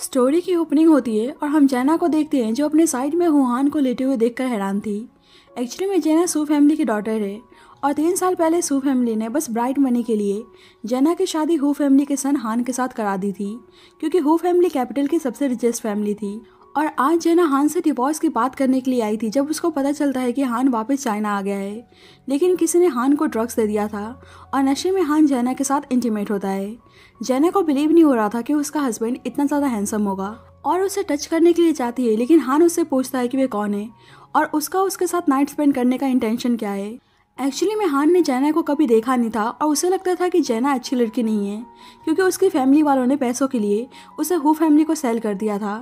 story की opening होती है और हम जैना को देखते हैं जो अपने साइड में हुहान को लेटे हुए देखकर हैरान थी एक्चुअली में जैना सू फैमिली की डॉटर है और तीन साल पहले सू फैमिली ने बस ब्राइट मनी के लिए जैना की शादी हु फैमिली के सन हान के साथ करा दी थी क्योंकि हु फैमिली कैपिटल की सबसे रिचेस्ट फैमिली थी और आज जैना हान से डिवोर्स की बात करने के लिए आई थी जब उसको पता चलता है कि हान वापस चाइना आ गया है लेकिन किसी ने हान को ड्रग्स दे दिया था और नशे में हान जैना के साथ इंटीमेट होता है जैना को बिलीव नहीं हो रहा था कि उसका हस्बैंड इतना ज़्यादा हैंडसम होगा और उसे टच करने के लिए जाती है लेकिन हान उससे पूछता है कि वे कौन है और उसका उसके साथ नाइट स्पेंड करने का इंटेंशन क्या है एक्चुअली में हान ने जैना को कभी देखा नहीं था और उसे लगता था कि जैना अच्छी लड़की नहीं है क्योंकि उसकी फैमिली वालों ने पैसों के लिए उसे हु फैमिली को सेल कर दिया था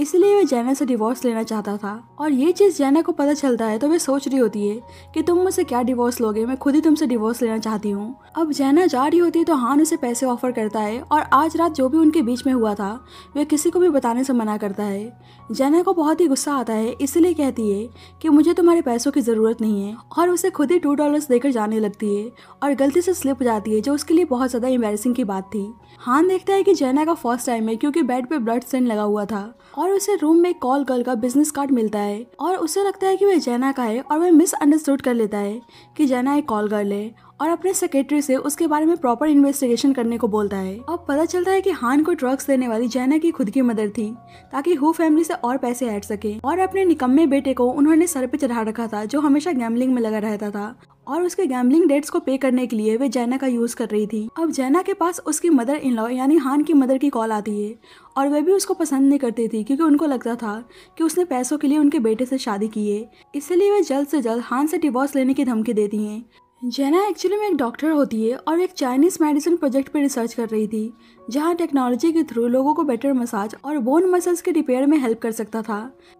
इसलिए वह जैना से डिवोर्स लेना चाहता था और ये चीज़ जैना को पता चलता है तो वह सोच रही होती है कि तुम मुझसे क्या डिवोर्स लोगे मैं खुद ही तुमसे डिवोर्स लेना चाहती हूँ अब जैना जा रही होती है तो हान उसे पैसे ऑफर करता है और आज रात जो भी उनके बीच में हुआ था वह किसी को भी बताने से मना करता है जैना को बहुत ही गुस्सा आता है इसलिए कहती है कि मुझे तुम्हारे पैसों की ज़रूरत नहीं है और उसे खुद ही टू डॉलर्स देकर जाने लगती है और गलती से स्लिप जाती है जो उसके लिए बहुत ज़्यादा एम्बेसिंग की बात थी हान देखता है कि जैना का फर्स्ट टाइम है क्योंकि बेड पर ब्लड सेंड लगा हुआ था और उसे रूम में कॉल गर्ल का बिजनेस कार्ड मिलता है और उसे लगता है कि वह जैना का है और वह मिसअंडरस्टूड कर लेता है कि जैना एक कॉल गर्ल है और अपने सेक्रेटरी से उसके बारे में प्रॉपर इन्वेस्टिगेशन करने को बोलता है अब पता चलता है कि हान को ड्रग्स देने वाली जैना की खुद की मदर थी ताकि हु फैमिली से और पैसे ऐड सके और अपने निकम्मे बेटे को उन्होंने सर पे चढ़ा रखा था जो हमेशा गैम्बलिंग में लगा रहता था और उसके गैम्बलिंग डेट्स को पे करने के लिए वे जैना का यूज कर रही थी अब जैना के पास उसकी मदर इन लॉ यानी हान की मदर की कॉल आती है और वे भी उसको पसंद नहीं करती थी क्योंकि उनको लगता था कि उसने पैसों के लिए उनके बेटे से शादी की है इसलिए वे जल्द से जल्द हान से डिवोर्स लेने की धमकी देती हैं जेना एक्चुअली में एक डॉक्टर होती है और एक चाइनीज़ मेडिसिन प्रोजेक्ट पर रिसर्च कर रही थी जहां टेक्नोलॉजी के थ्रू लोगों को बेटर मसाज और बोन मसल्स के रिपेयर में हेल्प कर सकता था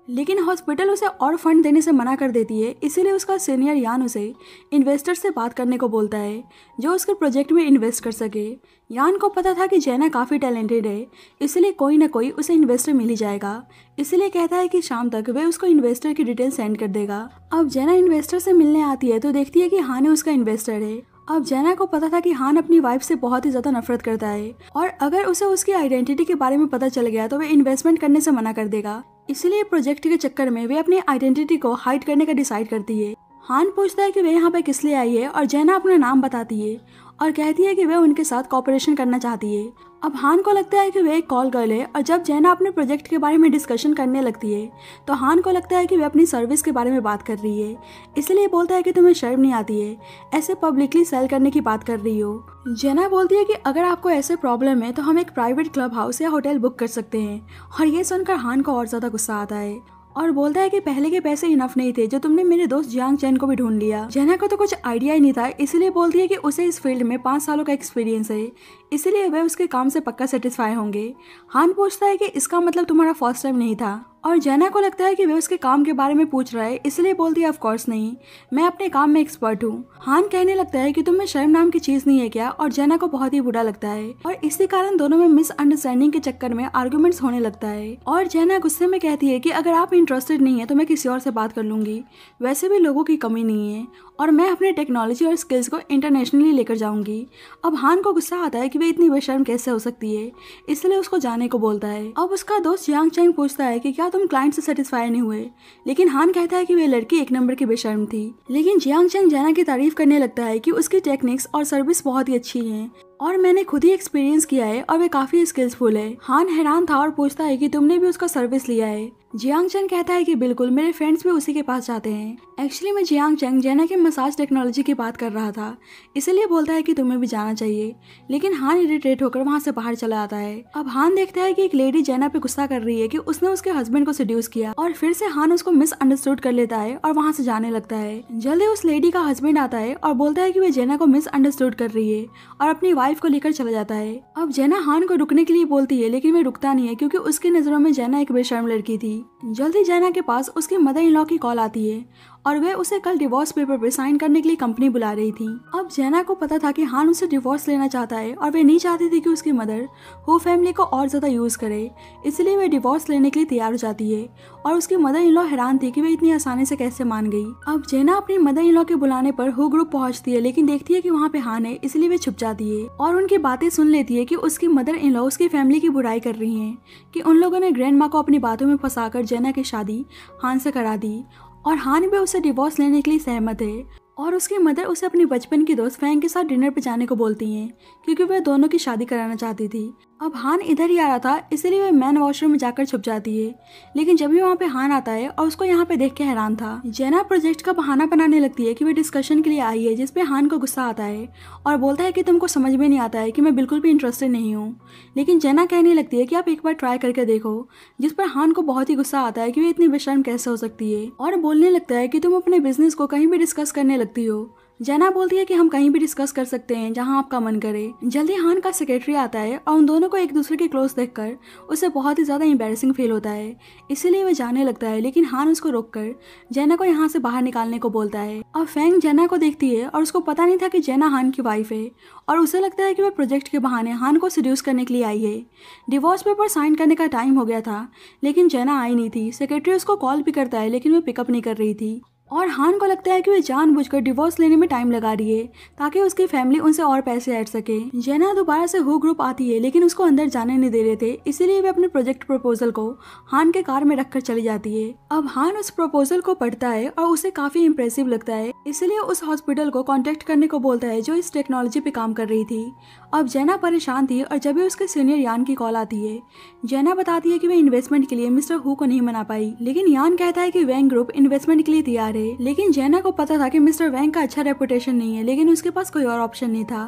लेकिन हॉस्पिटल उसे और फंड देने से मना कर देती है इसीलिए उसका सीनियर यान उसे इन्वेस्टर से बात करने को बोलता है जो उसके प्रोजेक्ट में इन्वेस्ट कर सके यान को पता था कि जैना काफ़ी टैलेंटेड है इसलिए कोई ना कोई उसे इन्वेस्टर मिल ही जाएगा इसलिए कहता है कि शाम तक वे उसको इन्वेस्टर की डिटेल सेंड कर देगा अब जैना इन्वेस्टर से मिलने आती है तो देखती है कि हाँ ने उसका इन्वेस्टर है अब जैना को पता था कि हान अपनी वाइफ से बहुत ही ज्यादा नफरत करता है और अगर उसे उसकी आइडेंटिटी के बारे में पता चल गया तो वह इन्वेस्टमेंट करने से मना कर देगा इसलिए प्रोजेक्ट के चक्कर में वे अपनी आइडेंटिटी को हाइड करने का डिसाइड करती है हान पूछता है कि वे यहाँ पे किस लिए आई है और जैना अपना नाम बताती है और कहती है कि वह उनके साथ कॉपरेशन करना चाहती है अब हान को लगता है कि वह एक कॉल गर्ल है और जब जैना अपने प्रोजेक्ट के बारे में डिस्कशन करने लगती है तो हान को लगता है कि वह अपनी सर्विस के बारे में बात कर रही है इसलिए बोलता है कि तुम्हें शर्म नहीं आती है ऐसे पब्लिकली सेल करने की बात कर रही हो जैना बोलती है कि अगर आपको ऐसे प्रॉब्लम है तो हम एक प्राइवेट क्लब हाउस या होटल बुक कर सकते हैं और ये सुनकर हान को और ज़्यादा गुस्सा आता है और बोलता है कि पहले के पैसे इनफ नहीं थे जो तुमने मेरे दोस्त जियांग चैन को भी ढूंढ लिया जेना को तो कुछ आइडिया ही नहीं था इसलिए बोलती है कि उसे इस फील्ड में पाँच सालों का एक्सपीरियंस है इसलिए वह उसके काम से पक्का सेटिस्फाई होंगे हान पूछता है कि इसका मतलब तुम्हारा फर्स्ट टाइम नहीं था और जैना को लगता है कि वे उसके काम के बारे में पूछ रहा है इसलिए बोलती है ऑफकोर्स नहीं मैं अपने काम में एक्सपर्ट हूँ हान कहने लगता है कि तुम्हें शर्म नाम की चीज़ नहीं है क्या और जैना को बहुत ही बुरा लगता है और इसी कारण दोनों में मिसअंडरस्टैंडिंग के चक्कर में आर्ग्यूमेंट्स होने लगता है और जैना गुस्से में कहती है की अगर आप इंटरेस्टेड नहीं है तो मैं किसी और से बात कर लूंगी वैसे भी लोगों की कमी नहीं है और मैं अपने टेक्नोलॉजी और स्किल्स को इंटरनेशनली लेकर जाऊंगी अब हान को गुस्सा आता है की वे इतनी बेशर्म कैसे हो सकती है इसलिए उसको जाने को बोलता है अब उसका दोस्त यांग चैंग पूछता है कि क्या तो हम क्लाइंट से सेटिस्फाई नहीं हुए लेकिन हान कहता है कि वह लड़की एक नंबर की बेशर्म थी लेकिन जियांग चंग जैना की तारीफ करने लगता है कि उसकी टेक्निक्स और सर्विस बहुत ही अच्छी है और मैंने खुद ही एक्सपीरियंस किया है और वे काफी स्किल्सफुल है हान हैरान था और पूछता है कि तुमने भी उसका सर्विस लिया है जियांग चंग कहता है कि बिल्कुल मेरे फ्रेंड्स भी उसी के पास जाते हैं एक्चुअली मैं जियांग चंग जैना के मसाज टेक्नोलॉजी की बात कर रहा था इसलिए बोलता है कि तुम्हें भी जाना चाहिए लेकिन हान इरिटेट होकर वहाँ से बाहर चला आता है अब हान देखता है कि एक लेडी जैना पे गुस्सा कर रही है कि उसने उसके हस्बैंड को सड्यूस किया और फिर से हान उसको मिसअंडरस्टूड कर लेता है और वहाँ से जाने लगता है जल्दी उस लेडी का हस्बैंड आता है और बोलता है की वह जैना को मिसअंडरस्टूड कर रही है और अपनी वाइफ वाइफ को लेकर चला जाता है अब जैना हान को रुकने के लिए बोलती है लेकिन वे रुकता नहीं है क्योंकि उसकी नजरों में जैना एक बेशर्म लड़की थी जल्दी जैना के पास उसकी मदर इन लॉ की कॉल आती है और वह उसे कल डिवोर्स पेपर पर साइन करने के लिए कंपनी बुला रही थी अब जैना को पता था कि हान उसे डिवोर्स लेना चाहता है और वे नहीं चाहती थी कि उसकी मदर हो फैमिली को और ज़्यादा यूज़ करे इसलिए वह डिवोर्स लेने के लिए तैयार हो जाती है और उसकी मदर इन लॉ हैरान थी कि वह इतनी आसानी से कैसे मान गई अब जैना अपनी मदर इन लॉ के बुलाने पर हो ग्रुप पहुंचती है लेकिन देखती है कि वहाँ पे हान है इसलिए वे छुप जाती है और उनकी बातें सुन लेती है कि उसकी मदर इन लॉ उसकी फैमिली की बुराई कर रही है कि उन लोगों ने ग्रैंड को अपनी बातों में कर जैना की शादी हान से करा दी और भी उसे डिवोर्स लेने के लिए सहमत है और उसकी मदर उसे अपने बचपन की दोस्त फैंग के साथ डिनर पर जाने को बोलती हैं क्योंकि वह दोनों की शादी कराना चाहती थी अब हान इधर ही आ रहा था इसलिए वह मैन वॉशरूम में जाकर छुप जाती है लेकिन जब भी वहाँ पे हान आता है और उसको यहाँ पे देख के हैरान था जैना प्रोजेक्ट का बहाना बनाने लगती है कि वह डिस्कशन के लिए आई है जिसपे हान को गुस्सा आता है और बोलता है कि तुमको समझ में नहीं आता है कि मैं बिल्कुल भी इंटरेस्टेड नहीं हूँ लेकिन जैना कहने लगती है कि आप एक बार ट्राई करके देखो जिस पर हान को बहुत ही गुस्सा आता है कि वह इतनी बेशर्म कैसे हो सकती है और बोलने लगता है कि तुम अपने बिजनेस को कहीं भी डिस्कस करने लगती हो जैना बोलती है कि हम कहीं भी डिस्कस कर सकते हैं जहां आपका मन करे जल्दी हान का सेक्रेटरी आता है और उन दोनों को एक दूसरे के क्लोज देखकर उसे बहुत ही ज़्यादा एम्बेरसिंग फील होता है इसीलिए वह जाने लगता है लेकिन हान उसको रोककर जैना को यहाँ से बाहर निकालने को बोलता है और फैंग जैना को देखती है और उसको पता नहीं था कि जैना हान की वाइफ है और उसे लगता है कि वह प्रोजेक्ट के बहाने हान को सड्यूस करने के लिए आई है डिवोर्स पेपर साइन करने का टाइम हो गया था लेकिन जैना आई नहीं थी सेक्रेटरी उसको कॉल भी करता है लेकिन वह पिकअप नहीं कर रही थी और हान को लगता है कि वे जानबूझकर डिवोर्स लेने में टाइम लगा रही है ताकि उसकी फैमिली उनसे और पैसे ऐड सके जैना दोबारा से हु ग्रुप आती है लेकिन उसको अंदर जाने नहीं दे रहे थे इसीलिए वे अपने प्रोजेक्ट प्रपोजल को हान के कार में रखकर चली जाती है अब हान उस प्रपोजल को पढ़ता है और उसे काफी इम्प्रेसिव लगता है इसलिए उस हॉस्पिटल को कॉन्टेक्ट करने को बोलता है जो इस टेक्नोलॉजी पे काम कर रही थी अब जैना परेशान थी और जब उसके सीनियर यान की कॉल आती है जैना बताती है की वे इन्वेस्टमेंट के लिए मिस्टर हु को नहीं मना पाई लेकिन यान कहता है की वैंग ग्रुप इन्वेस्टमेंट के लिए तैयार है गए लेकिन जैना को पता था कि मिस्टर वैंग का अच्छा रेपुटेशन नहीं है लेकिन उसके पास कोई और ऑप्शन नहीं था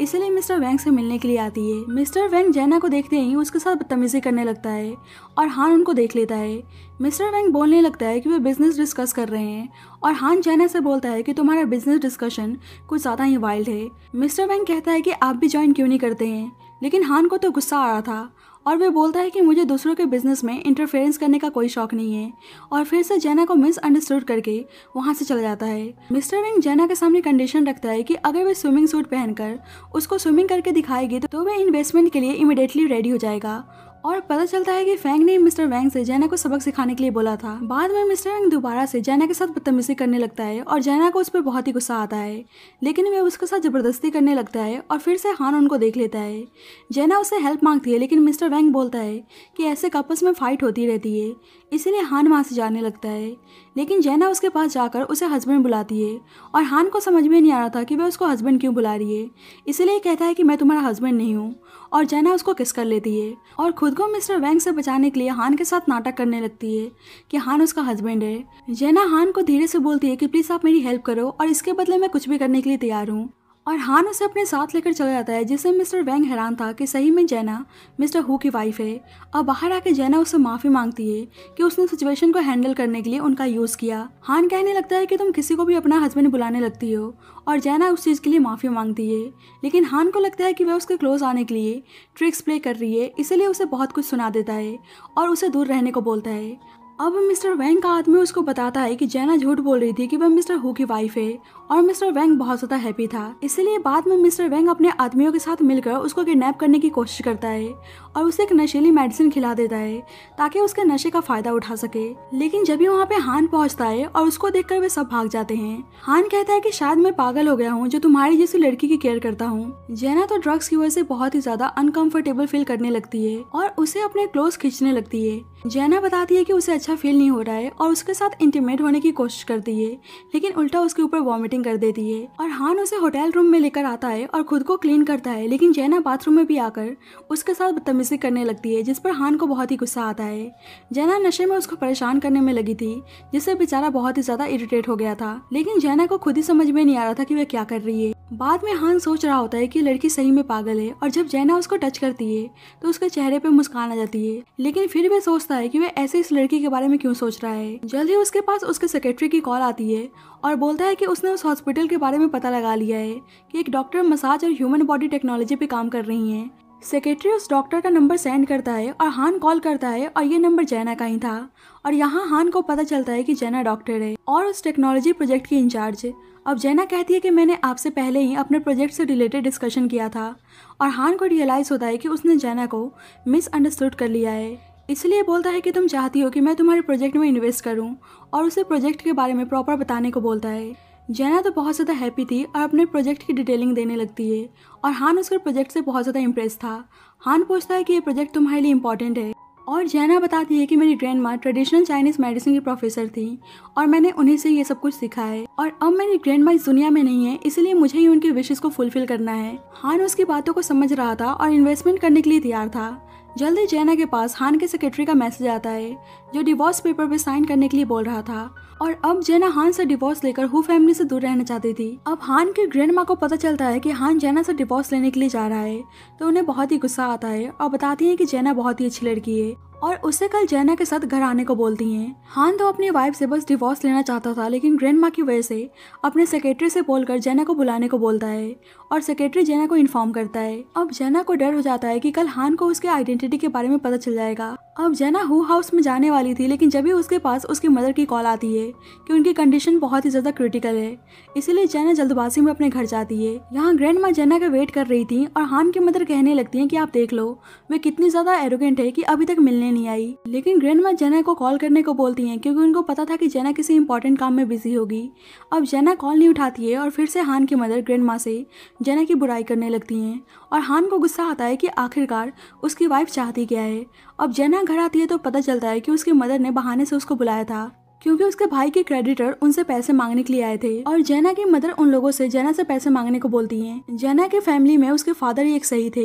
इसलिए मिस्टर वैंग से मिलने के लिए आती है मिस्टर वैंग जैना को देखते ही उसके साथ बदतमीजी करने लगता है और हान उनको देख लेता है मिस्टर वैंग बोलने लगता है कि वे बिजनेस डिस्कस कर रहे हैं और हान जैना से बोलता है कि तुम्हारा बिजनेस डिस्कशन कुछ ज़्यादा ही वाइल्ड है मिस्टर वैंग कहता है कि आप भी ज्वाइन क्यों नहीं करते हैं लेकिन हान को तो गुस्सा आ रहा था और वे बोलता है कि मुझे दूसरों के बिजनेस में इंटरफेरेंस करने का कोई शौक नहीं है और फिर से जैना को मिसअंडरस्टूड करके वहाँ से चला जाता है मिस्टर विंग जैना के सामने कंडीशन रखता है कि अगर वे स्विमिंग सूट पहनकर उसको स्विमिंग करके दिखाएगी तो वह तो इन्वेस्टमेंट के लिए इमिडिएटली रेडी हो जाएगा और पता चलता है कि फैंग ने मिस्टर वैंग से जैना को सबक सिखाने के लिए बोला था बाद में मिस्टर वैंग दोबारा से जैना के साथ बदतमीजी करने लगता है और जैना को उस पर बहुत ही गुस्सा आता है लेकिन वह उसके साथ ज़बरदस्ती करने लगता है और फिर से हान उनको देख लेता है जैना उससे हेल्प मांगती है लेकिन मिस्टर वैंग बोलता है कि ऐसे कपस में फ़ाइट होती रहती है इसीलिए हान वहाँ से जाने लगता है लेकिन जैना उसके पास जाकर उसे हस्बैंड बुलाती है और हान को समझ में नहीं आ रहा था कि वह उसको हस्बैंड क्यों बुला रही है इसलिए कहता है कि मैं तुम्हारा हस्बैंड नहीं हूँ और जैना उसको किस कर लेती है और खुद को मिस्टर वैंग से बचाने के लिए हान के साथ नाटक करने लगती है कि हान उसका हस्बैंड है जैना हान को धीरे से बोलती है कि प्लीज़ आप मेरी हेल्प करो और इसके बदले मैं कुछ भी करने के लिए तैयार हूँ और हान उसे अपने साथ लेकर चला जाता है जिससे मिस्टर वैंग हैरान था कि सही में जैना मिस्टर हु की वाइफ है और बाहर आके जैना उससे माफ़ी मांगती है कि उसने सिचुएशन को हैंडल करने के लिए उनका यूज़ किया हान कहने लगता है कि तुम किसी को भी अपना हस्बैंड बुलाने लगती हो और जैना उस चीज़ के लिए माफ़ी मांगती है लेकिन हान को लगता है कि वह उसके क्लोज आने के लिए ट्रिक्स प्ले कर रही है इसीलिए उसे बहुत कुछ सुना देता है और उसे दूर रहने को बोलता है अब मिस्टर वैंग का आदमी उसको बताता है कि जैना झूठ बोल रही थी कि वह मिस्टर हु की वाइफ है और मिस्टर वैंग बहुत ज्यादा हैप्पी था इसलिए बाद में मिस्टर वैंग अपने आदमियों के साथ मिलकर उसको किडनैप करने की कोशिश करता है और उसे एक नशीली मेडिसिन खिला देता है ताकि उसके नशे का फायदा उठा सके लेकिन जब ही वहाँ पे हान पहुँचता है और उसको देख वे सब भाग जाते हैं हान कहता है की शायद मैं पागल हो गया हूँ जो तुम्हारी जैसी लड़की की केयर करता हूँ जैना तो ड्रग्स की वजह से बहुत ही ज्यादा अनकंफर्टेबल फील करने लगती है और उसे अपने क्लोज खींचने लगती है जैना बताती है की उसे अच्छा फील नहीं हो रहा है और उसके साथ इंटीमेट होने की कोशिश करती है लेकिन उल्टा उसके ऊपर वॉमिटिंग सेटिंग कर देती है और हान उसे होटल रूम में लेकर आता है और खुद को क्लीन करता है लेकिन जैना बाथरूम में भी आकर उसके साथ बदतमीजी करने लगती है जिस पर हान को बहुत ही गुस्सा आता है जैना नशे में उसको परेशान करने में लगी थी जिससे बेचारा बहुत ही ज़्यादा इरिटेट हो गया था लेकिन जैना को खुद ही समझ में नहीं आ रहा था कि वह क्या कर रही है बाद में हान सोच रहा होता है कि लड़की सही में पागल है और जब जैना उसको टच करती है तो उसके चेहरे पे मुस्कान आ जाती है लेकिन फिर भी सोचता है कि वह ऐसे इस लड़की के बारे में क्यों सोच रहा है जल्द ही उसके पास उसके सेक्रेटरी की कॉल आती है और बोलता है कि उसने उस हॉस्पिटल के बारे में पता लगा लिया है कि एक डॉक्टर मसाज और ह्यूमन बॉडी टेक्नोलॉजी पे काम कर रही है सेक्रेटरी उस डॉक्टर का नंबर सेंड करता है और हान कॉल करता है और ये नंबर जैना का ही था और यहाँ हान को पता चलता है कि जैना डॉक्टर है और उस टेक्नोलॉजी प्रोजेक्ट की इंचार्ज है अब जैना कहती है कि मैंने आपसे पहले ही अपने प्रोजेक्ट से रिलेटेड डिस्कशन किया था और हान को रियलाइज़ होता है कि उसने जैना को मिसअंडरस्टूड कर लिया है इसलिए बोलता है कि तुम चाहती हो कि मैं तुम्हारे प्रोजेक्ट में इन्वेस्ट करूँ और उसे प्रोजेक्ट के बारे में प्रॉपर बताने को बोलता है जैना तो बहुत ज़्यादा हैप्पी थी और अपने प्रोजेक्ट की डिटेलिंग देने लगती है और हान उसके प्रोजेक्ट से बहुत ज़्यादा इम्प्रेस था हान पूछता है कि ये प्रोजेक्ट तुम्हारे लिए इंपॉर्टेंट है और जैना बताती है कि मेरी grandma traditional Chinese medicine की प्रोफेसर थी और मैंने उन्हीं से ये सब कुछ सीखा है और अब मेरी ग्रैंड माँ इस दुनिया में नहीं है इसलिए मुझे ही उनके विशेष को फुलफिल करना है हान उसकी बातों को समझ रहा था और इन्वेस्टमेंट करने के लिए तैयार था जल्दी जैना के पास हान के सेक्रेटरी का मैसेज आता है जो डिवोर्स पेपर पे साइन करने के लिए बोल रहा था और अब जैना हान से डिवोर्स लेकर हु फैमिली से दूर रहना चाहती थी अब हान के ग्रैंड माँ को पता चलता है कि हान जैना से डिवोर्स लेने के लिए जा रहा है तो उन्हें बहुत ही गुस्सा आता है और बताती है कि जैना बहुत ही अच्छी लड़की है और उसे कल जैना के साथ घर आने को बोलती हैं हान तो अपनी वाइफ से बस डिवोर्स लेना चाहता था लेकिन ग्रैंड माँ की वजह से अपने सेक्रेटरी से बोलकर जैना को बुलाने को बोलता है और सेक्रेटरी जैना को इन्फॉर्म करता है अब जैना को डर हो जाता है कि कल हान को उसके आइडेंटिटी के बारे में पता चल जाएगा अब जैना हु हाउस में जाने वाली थी लेकिन जब भी उसके पास उसकी मदर की कॉल आती है कि उनकी कंडीशन बहुत ही ज़्यादा क्रिटिकल है इसीलिए जैना जल्दबाजी में अपने घर जाती है यहाँ ग्रैंड माँ जैना का वेट कर रही थी और हान की मदर कहने लगती है कि आप देख लो वे कितनी ज़्यादा एरोगेंट है कि अभी तक मिलने लेने नहीं आई लेकिन ग्रैंड माँ जैना को कॉल करने को बोलती हैं क्योंकि उनको पता था कि जैना किसी इंपॉर्टेंट काम में बिजी होगी अब जैना कॉल नहीं उठाती है और फिर से हान की मदर ग्रैंड माँ से जैना की बुराई करने लगती हैं और हान को गुस्सा आता है कि आखिरकार उसकी वाइफ चाहती क्या है अब जैना घर आती है तो पता चलता है कि उसकी मदर ने बहाने से उसको बुलाया था क्योंकि उसके भाई के क्रेडिटर उनसे पैसे मांगने के लिए आए थे और जैना की मदर उन लोगों से जैना से पैसे मांगने को बोलती है जैना के फैमिली में उसके फादर ही एक सही थे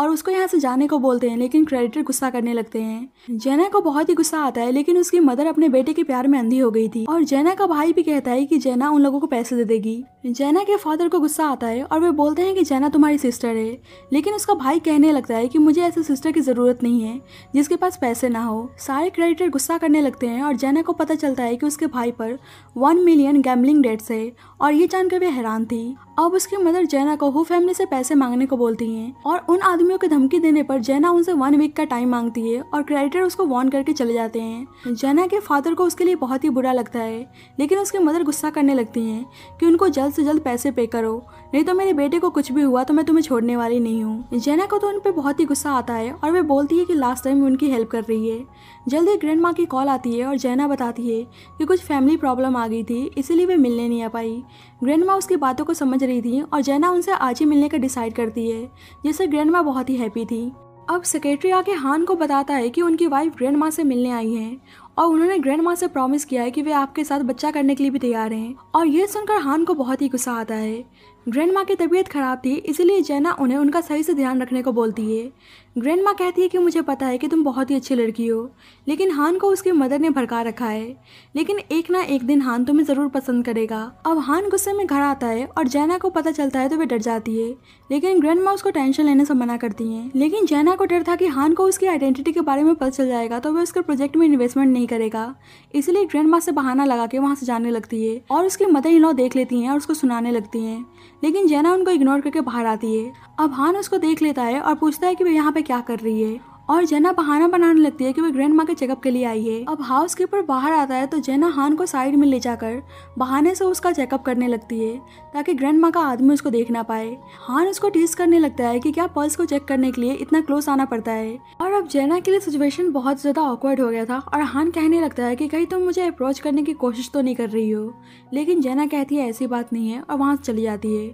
और उसको यहाँ से जाने को बोलते हैं लेकिन क्रेडिटर गुस्सा करने लगते हैं जैना को बहुत ही गुस्सा आता है लेकिन उसकी मदर अपने बेटे के प्यार में अंधी हो गई थी और जैना का भाई भी कहता है कि जैना उन लोगों को पैसे दे देगी जैना के फादर को गुस्सा आता है और वे बोलते हैं कि जैना तुम्हारी सिस्टर है लेकिन उसका भाई कहने लगता है की मुझे ऐसे सिस्टर की जरूरत नहीं है जिसके पास पैसे ना हो सारे क्रेडिटर गुस्सा करने लगते हैं और जैना को पता चलता बताया कि उसके भाई पर वन मिलियन गैमलिंग डेट्स है और ये जानकर वे हैरान थी अब उसकी मदर जैना को हु फैमिली से पैसे मांगने को बोलती हैं और उन आदमियों के धमकी देने पर जैना उनसे वन वीक का टाइम मांगती है और क्रेडिटर उसको वॉन करके चले जाते हैं जैना के फादर को उसके लिए बहुत ही बुरा लगता है लेकिन उसकी मदर गुस्सा करने लगती हैं कि उनको जल्द से जल्द पैसे पे करो नहीं तो मेरे बेटे को कुछ भी हुआ तो मैं तुम्हें छोड़ने वाली नहीं हूँ जैना को तो उन पर बहुत ही गुस्सा आता है और वे बोलती है कि लास्ट टाइम उनकी हेल्प कर रही है जल्द ही ग्रैंड माँ की कॉल आती है और जैना बताती है कि कुछ फैमिली प्रॉब्लम आ गई थी इसीलिए वे मिलने नहीं आ पाई माँ उसकी बातों को समझ रही थी और जैना उनसे आज ही मिलने का डिसाइड करती है जिससे माँ बहुत ही हैप्पी थी अब सेक्रेटरी आके हान को बताता है कि उनकी वाइफ ग्रैंड माँ से मिलने आई हैं और उन्होंने ग्रैंड माँ से प्रॉमिस किया है कि वे आपके साथ बच्चा करने के लिए भी तैयार हैं और यह सुनकर हान को बहुत ही गुस्सा आता है ग्रैंड माँ की तबीयत खराब थी इसीलिए जैना उन्हें उनका सही से ध्यान रखने को बोलती है ग्रैंड माँ कहती है कि मुझे पता है कि तुम बहुत ही अच्छी लड़की हो लेकिन हान को उसके मदर ने भड़का रखा है लेकिन एक ना एक दिन हान तुम्हें ज़रूर पसंद करेगा अब हान गुस्से में घर आता है और जैना को पता चलता है तो वे डर जाती है लेकिन ग्रैंड माँ उसको टेंशन लेने से मना करती हैं लेकिन जैना को डर था कि हान को उसकी आइडेंटिटी के बारे में पता चल जाएगा तो वह उसके प्रोजेक्ट में इन्वेस्टमेंट नहीं करेगा इसलिए ग्रैंड से बहाना लगा के वहाँ से जाने लगती है और उसकी मदर इन लॉ देख लेती हैं और उसको सुनाने लगती हैं लेकिन जैना उनको इग्नोर करके बाहर आती है अब हान उसको देख लेता है और पूछता है कि वे यहाँ पे क्या कर रही है और जेना बहाना बनाने लगती है कि वह ग्रैंड माँ के चेकअप के लिए आई है अब हाउस कीपर बाहर आता है तो जेना हान को साइड में ले जाकर बहाने से उसका चेकअप करने लगती है ताकि ग्रैंड माँ का आदमी उसको देख ना पाए हान उसको टीस करने लगता है कि क्या पल्स को चेक करने के लिए इतना क्लोज आना पड़ता है और अब जेना के लिए सिचुएशन बहुत ज़्यादा ऑकवर्ड हो गया था और हान कहने लगता है कि कहीं तुम तो मुझे अप्रोच करने की कोशिश तो नहीं कर रही हो लेकिन जेना कहती है ऐसी बात नहीं है और वहाँ चली जाती है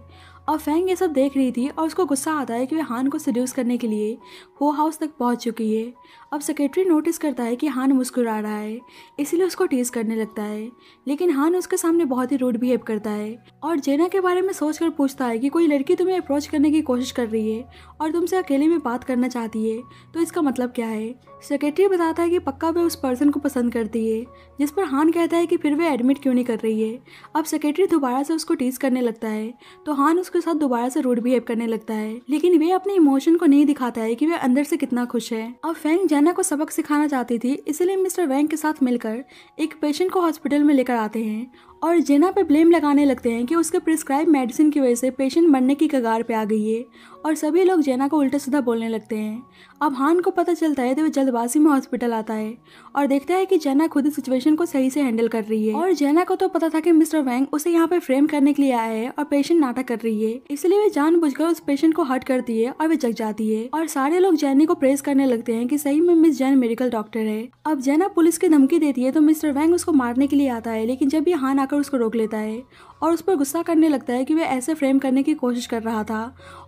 और फैंग ये सब देख रही थी और उसको गुस्सा आता है कि वह हान को सड्यूस करने के लिए वो हाउस तक पहुंच चुकी है अब सेक्रेटरी नोटिस करता है कि हान मुस्कुरा रहा है इसीलिए उसको टीज करने लगता है लेकिन हान उसके सामने बहुत ही रूड बिहेव करता है और जेना के बारे में सोच कर पूछता है कि कोई लड़की तुम्हें अप्रोच करने की कोशिश कर रही है और तुमसे अकेले में बात करना चाहती है तो इसका मतलब क्या है सेक्रेटरी बताता है कि पक्का वह उस पर्सन को पसंद करती है जिस पर हान कहता है कि फिर वह एडमिट क्यों नहीं कर रही है अब सेक्रेटरी दोबारा से उसको टीज करने लगता है तो हान उसके साथ दोबारा से रूड बिहेव करने लगता है लेकिन वे अपने इमोशन को नहीं दिखाता है कि वह अंदर से कितना खुश है अब फैंग नैना को सबक सिखाना चाहती थी इसलिए मिस्टर वैंग के साथ मिलकर एक पेशेंट को हॉस्पिटल में लेकर आते हैं और जेना पे ब्लेम लगाने लगते हैं कि उसके प्रिस्क्राइब मेडिसिन की वजह से पेशेंट मरने की कगार पे आ गई है और सभी लोग जेना को उल्टा सीधा बोलने लगते हैं अब हान को पता चलता है तो वह जल्दबाजी में हॉस्पिटल आता है और देखता है कि जेना खुद इस सिचुएशन को सही से हैंडल कर रही है और जेना को तो पता था कि मिस्टर वैंग उसे यहाँ पे फ्रेम करने के लिए आया है और पेशेंट नाटक कर रही है इसलिए वे जान उस पेशेंट को हर्ट करती है और वे जग जाती है और सारे लोग जैनी को प्रेस करने लगते हैं कि सही में मिस जैन मेडिकल डॉक्टर है अब जैना पुलिस की धमकी देती है तो मिस्टर वैंग उसको मारने के लिए आता है लेकिन जब ये हान आकर उसको रोक लेता है और उस पर गुस्सा करने लगता है कि वह ऐसे फ्रेम करने की कोशिश कर रहा था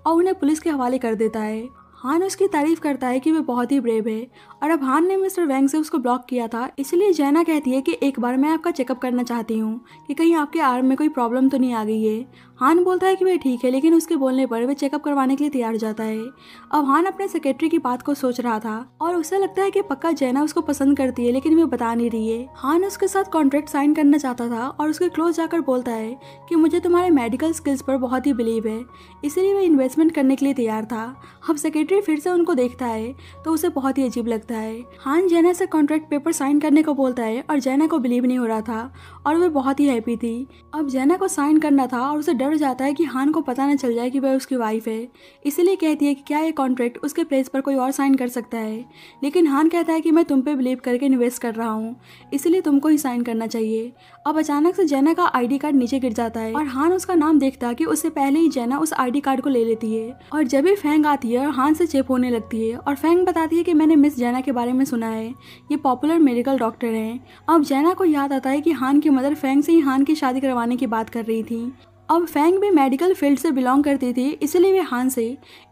और उन्हें पुलिस के हवाले कर देता है हान उसकी तारीफ करता है कि वह बहुत ही ब्रेव है और अब हान ने मिस्टर वैंग से उसको ब्लॉक किया था इसलिए जैना कहती है कि एक बार मैं आपका चेकअप करना चाहती हूँ कि कहीं आपके आर्म में कोई प्रॉब्लम तो नहीं आ गई है हान बोलता है कि वह ठीक है लेकिन उसके बोलने पर वह चेकअप करवाने के लिए तैयार जाता है अब हान अपने सेक्रेटरी की बात को सोच रहा था और उसे लगता है कि पक्का जैना उसको पसंद करती है लेकिन वह बता नहीं रही है हान उसके साथ कॉन्ट्रैक्ट साइन करना चाहता था और उसके क्लोज जाकर बोलता है कि मुझे तुम्हारे मेडिकल स्किल्स पर बहुत ही बिलीव है इसलिए वह इन्वेस्टमेंट करने के लिए तैयार था अब सेक्रेटरी फिर से उनको देखता है तो उसे बहुत ही अजीब लगता है लगता है हान जैना से कॉन्ट्रैक्ट पेपर साइन करने को बोलता है और जैना को बिलीव नहीं हो रहा था और वह बहुत ही हैप्पी थी अब जैना को साइन करना था और उसे डर जाता है कि हान को पता ना चल जाए कि वह उसकी वाइफ है इसीलिए कहती है कि क्या ये कॉन्ट्रैक्ट उसके प्लेस पर कोई और साइन कर सकता है लेकिन हान कहता है कि मैं तुम पे बिलीव करके इन्वेस्ट कर रहा हूँ इसीलिए तुमको ही साइन करना चाहिए अब अचानक से जैना का आईडी कार्ड नीचे गिर जाता है और हान उसका नाम देखता है कि उससे पहले ही जैना उस आईडी कार्ड को ले लेती है और जब भी फेंग आती है और हान से चेप होने लगती है और फेंग बताती है कि मैंने मिस जैना के बारे में सुना है ये पॉपुलर मेडिकल डॉक्टर हैं अब जैना को याद आता है कि हान की मदर फेंग से ही हान की शादी करवाने की बात कर रही थी अब फेंग भी मेडिकल फील्ड से बिलोंग करती थी इसलिए वे हान से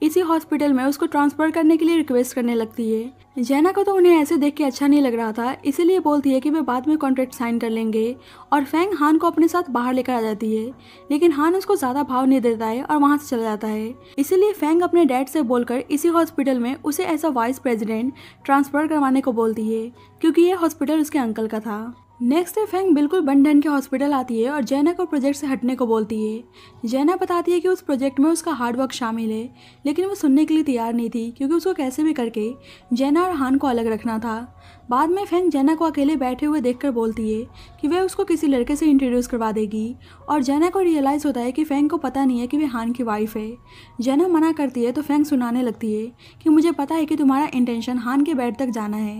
इसी हॉस्पिटल में उसको ट्रांसफ़र करने के लिए रिक्वेस्ट करने लगती है जैना को तो उन्हें ऐसे देख के अच्छा नहीं लग रहा था इसीलिए बोलती है कि वे बाद में कॉन्ट्रैक्ट साइन कर लेंगे और फेंग हान को अपने साथ बाहर लेकर आ जाती है लेकिन हान उसको ज़्यादा भाव नहीं देता है और वहाँ से चला जाता है इसीलिए फ़ेंग अपने डैड से बोलकर इसी हॉस्पिटल में उसे अ वाइस प्रेजिडेंट ट्रांसफ़र करवाने को बोलती है क्योंकि ये हॉस्पिटल उसके अंकल का था नेक्स्ट डे फेंग बिल्कुल बंडन के हॉस्पिटल आती है और जैना को प्रोजेक्ट से हटने को बोलती है जैना बताती है कि उस प्रोजेक्ट में उसका हार्डवर्क शामिल है लेकिन वो सुनने के लिए तैयार नहीं थी क्योंकि उसको कैसे भी करके जैना और हान को अलग रखना था बाद में फेंग जैना को अकेले बैठे हुए देखकर बोलती है कि वह उसको किसी लड़के से इंट्रोड्यूस करवा देगी और जैना को रियलाइज़ होता है कि फेंग को पता नहीं है कि वह हान की वाइफ है जैना मना करती है तो फेंग सुनाने लगती है कि मुझे पता है कि तुम्हारा इंटेंशन हान के बैठ तक जाना है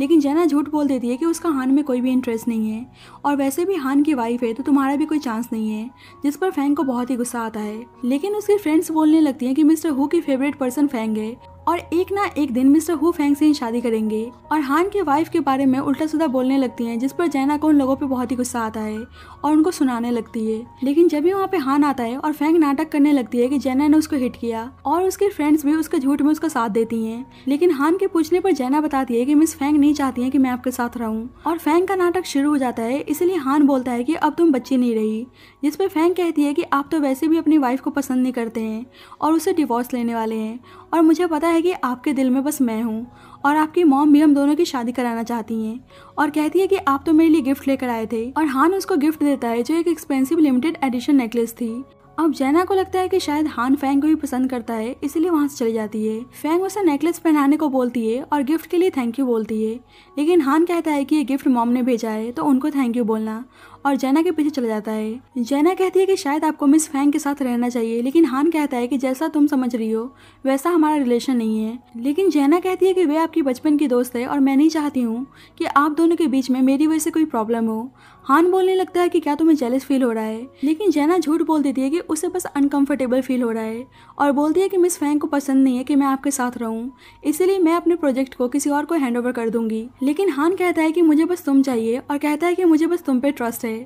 लेकिन जैना झूठ बोल देती है कि उसका हान में कोई भी इंटरेस्ट नहीं है और वैसे भी हान की वाइफ है तो तुम्हारा भी कोई चांस नहीं है जिस पर फेंग को बहुत ही गुस्सा आता है लेकिन उसकी फ्रेंड्स बोलने लगती हैं कि मिस्टर हु की फेवरेट पर्सन फेंग है और एक ना एक दिन मिस्टर हु फेंग से ही शादी करेंगे और हान के वाइफ के बारे में उल्टा सुधा बोलने लगती हैं जिस पर जैना को उन लोगों पे बहुत ही गुस्सा आता है और उनको सुनाने लगती है लेकिन जब भी वहाँ पे हान आता है और फेंग नाटक करने लगती है कि जैना ने उसको हिट किया और उसके फ्रेंड्स भी उसके झूठ में उसका साथ देती है लेकिन हान के पूछने पर जैना बताती है की मिस फेंग नहीं चाहती है की मैं आपके साथ रहूँ और फेंग का नाटक शुरू हो जाता है इसीलिए हान बोलता है की अब तुम बच्ची नहीं रही जिसपे फेंग कहती है की आप तो वैसे भी अपनी वाइफ को पसंद नहीं करते हैं और उसे डिवोर्स लेने वाले हैं और मुझे पता है कि आपके दिल में बस मैं हूँ और आपकी मॉम भी हम दोनों की शादी कराना चाहती हैं और कहती है कि आप तो मेरे लिए गिफ्ट लेकर आए थे और हान उसको गिफ्ट देता है जो एक एक्सपेंसिव लिमिटेड एडिशन नेकलेस थी अब जैना को लगता है कि शायद हान फैंग को ही पसंद करता है इसलिए वहाँ से चली जाती है फैंग उसे नेकलेस पहनाने को बोलती है और गिफ्ट के लिए थैंक यू बोलती है लेकिन हान कहता है कि ये गिफ्ट मॉम ने भेजा है तो उनको थैंक यू बोलना और जैना के पीछे चला जाता है जैना कहती है कि शायद आपको मिस फैंग के साथ रहना चाहिए लेकिन हान कहता है कि जैसा तुम समझ रही हो वैसा हमारा रिलेशन नहीं है लेकिन जैना कहती है कि वे आपकी बचपन की दोस्त है और मैं नहीं चाहती हूँ कि आप दोनों के बीच में मेरी वजह से कोई प्रॉब्लम हो हान बोलने लगता है कि क्या तुम्हें जेलस फील हो रहा है लेकिन जैना झूठ बोल देती है कि उसे बस अनकंफर्टेबल फील हो रहा है और बोलती है कि मिस फैंग को पसंद नहीं है कि मैं आपके साथ रहूं इसलिए मैं अपने प्रोजेक्ट को किसी और को हैंड ओवर कर दूंगी लेकिन हान कहता है कि मुझे बस तुम चाहिए और कहता है कि मुझे बस तुम पे ट्रस्ट है